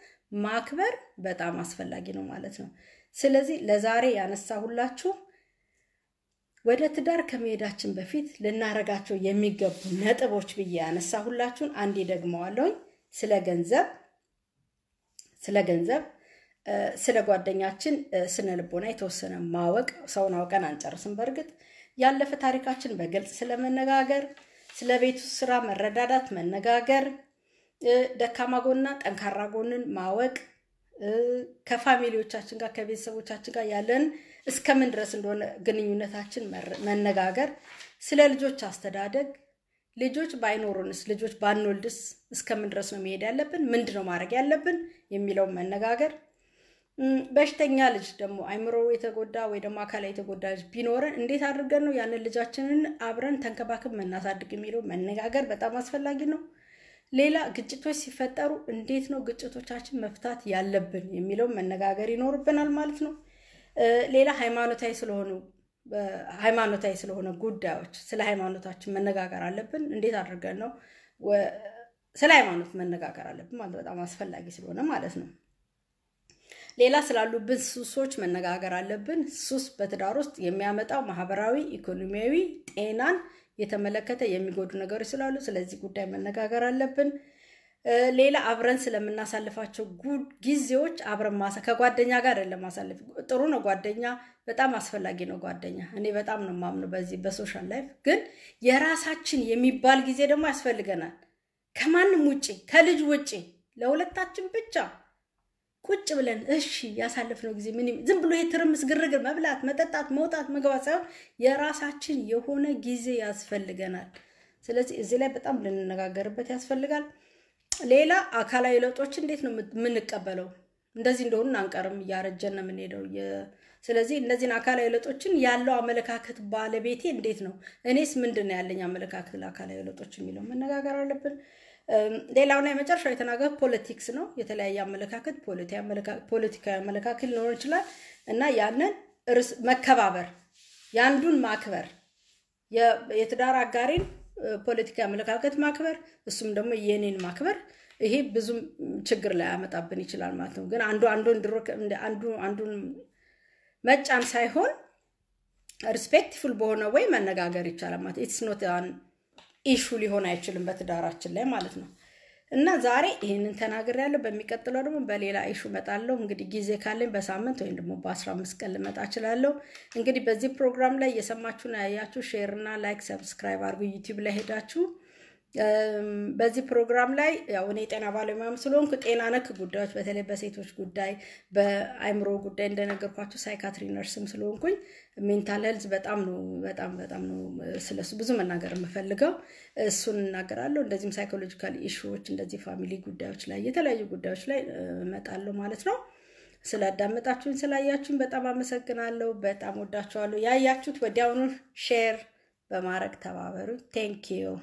ማክበር በጣም አስፈላጊ ነው ማለት ነው። ስለዚህ ለዛሬ ያነሳሁላችሁ ወደ ትዳር ከመሄዳችን በፊት ልናረጋቸው የሚገቡ ነጥቦች ብዬ ያነሳሁላችሁን አንዴ ደግመዋለሁኝ። ስለ ገንዘብ ስለ ገንዘብ ስለ ጓደኛችን ስነ ልቦና የተወሰነ ማወቅ፣ ሰውን አውቀን አንጨርስም። በእርግጥ ያለፈ ታሪካችን በግልጽ ስለመነጋገር፣ ስለ ቤቱ ስራ መረዳዳት መነጋገር፣ ደካማ ጎንና ጠንካራ ጎንን ማወቅ፣ ከፋሚሊዎቻችን ጋር ከቤተሰቦቻችን ጋር ያለን እስከምን ድረስ እንደሆነ ግንኙነታችን መነጋገር፣ ስለ ልጆች አስተዳደግ፣ ልጆች ባይኖሩንስ፣ ልጆች ባንወልድስ እስከምን ድረስ ነው መሄድ ያለብን፣ ምንድን ነው ማድረግ ያለብን የሚለውን መነጋገር በሽተኛ ልጅ ደግሞ አይምሮ የተጎዳ ወይ ደግሞ አካላዊ የተጎዳ ልጅ ቢኖረን እንዴት አድርገን ነው ያንን ልጃችንን አብረን ተንከባክብ መናሳድግ የሚለው መነጋገር በጣም አስፈላጊ ነው። ሌላ ግጭቶች ሲፈጠሩ እንዴት ነው ግጭቶቻችን መፍታት ያለብን የሚለው መነጋገር ይኖርብናል ማለት ነው። ሌላ ሃይማኖታዊ ስለሆኑ ሃይማኖታዊ ስለሆነ ጉዳዮች ስለ ሃይማኖታችን መነጋገር አለብን። እንዴት አድርገን ነው ስለ ሃይማኖት መነጋገር አለብን ማለት በጣም አስፈላጊ ስለሆነ ማለት ነው። ሌላ ስላሉብን ሱሶች መነጋገር አለብን። ሱስ በትዳር ውስጥ የሚያመጣው ማህበራዊ፣ ኢኮኖሚያዊ፣ ጤናን የተመለከተ የሚጎዱ ነገሮች ስላሉ ስለዚህ ጉዳይ መነጋገር አለብን። ሌላ አብረን ስለምናሳልፋቸው ጊዜዎች አብረን ማሳ ከጓደኛ ጋር አይደለም ማሳልፍ። ጥሩ ነው። ጓደኛ በጣም አስፈላጊ ነው። ጓደኛ እኔ በጣም ነው የማምነው በዚህ በሶሻል ላይፍ። ግን የራሳችን የሚባል ጊዜ ደግሞ ያስፈልገናል። ከማንም ውጪ ከልጅ ውጪ ለሁለታችን ብቻ ቁጭ ብለን እሺ ያሳለፍነው ጊዜ ምን ዝም ብሎ የትርምስ ግርግር፣ መብላት፣ መጠጣት፣ መውጣት፣ መግባት ሳይሆን የራሳችን የሆነ ጊዜ ያስፈልገናል። ስለዚህ እዚህ ላይ በጣም ልንነጋገርበት ያስፈልጋል። ሌላ አካላዊ ለውጦች እንዴት ነው የምንቀበለው? እንደዚህ እንደሆኑ አንቀርም፣ እያረጀን ነው የምንሄደው። ስለዚህ እነዚህን አካላዊ ለውጦችን ያለው አመለካከት ባለቤቴ እንዴት ነው? እኔስ ምንድን ነው ያለኝ አመለካከት ለአካላዊ ለውጦች የሚለው መነጋገር አለብን። ሌላውና የመጨረሻው የተናገር ፖለቲክስ ነው። የተለያየ አመለካከት ፖለቲካዊ አመለካከት ሊኖር ይችላል እና ያንን መከባበር፣ የአንዱን ማክበር የትዳር አጋሪን ፖለቲካ አመለካከት ማክበር፣ እሱም ደግሞ የኔን ማክበር ይሄ ብዙም ችግር ላይ ያመጣብን ይችላል ማለት ነው። ግን አንዱ አንዱን ድሮ አንዱ አንዱን መጫን ሳይሆን ሪስፔክትፉል በሆነ ወይ መነጋገር ይቻላል ማለት ኢትስ ኖት ኢሹ ሊሆን አይችልም በትዳራችን ላይ ማለት ነው። እና ዛሬ ይህንን ተናግር ያለው በሚቀጥለው ደግሞ በሌላ ኢሹ እመጣለሁ። እንግዲህ ጊዜ ካለኝ በሳምንት ወይም ደግሞ በአስራ አምስት ቀን ልመጣ እችላለሁ። እንግዲህ በዚህ ፕሮግራም ላይ የሰማችሁን ያያችሁ ሼርና ላይክ ሰብስክራይብ አድርጉ ዩቲዩብ ላይ ሄዳችሁ በዚህ ፕሮግራም ላይ ያው እኔ ጤና ባለሙያም ስለሆንኩ ጤና ነክ ጉዳዮች በተለይ በሴቶች ጉዳይ፣ በአይምሮ ጉዳይ እንደነገርኳቸው ሳይካትሪ ነርስም ስለሆንኩኝ ሜንታል ሄልዝ በጣም ነው በጣም በጣም ነው ስለሱ ብዙ መናገር የምፈልገው እሱን እናገራለሁ። እንደዚህም ሳይኮሎጂካል ኢሹዎች እንደዚህ ፋሚሊ ጉዳዮች ላይ የተለያዩ ጉዳዮች ላይ እመጣለሁ ማለት ነው። ስላዳመጣችሁኝ ስላያችሁኝ በጣም አመሰግናለሁ። በጣም ወዳችኋለሁ። ያያችሁት ወዲያውኑ ሼር በማድረግ ተባበሩ። ዩ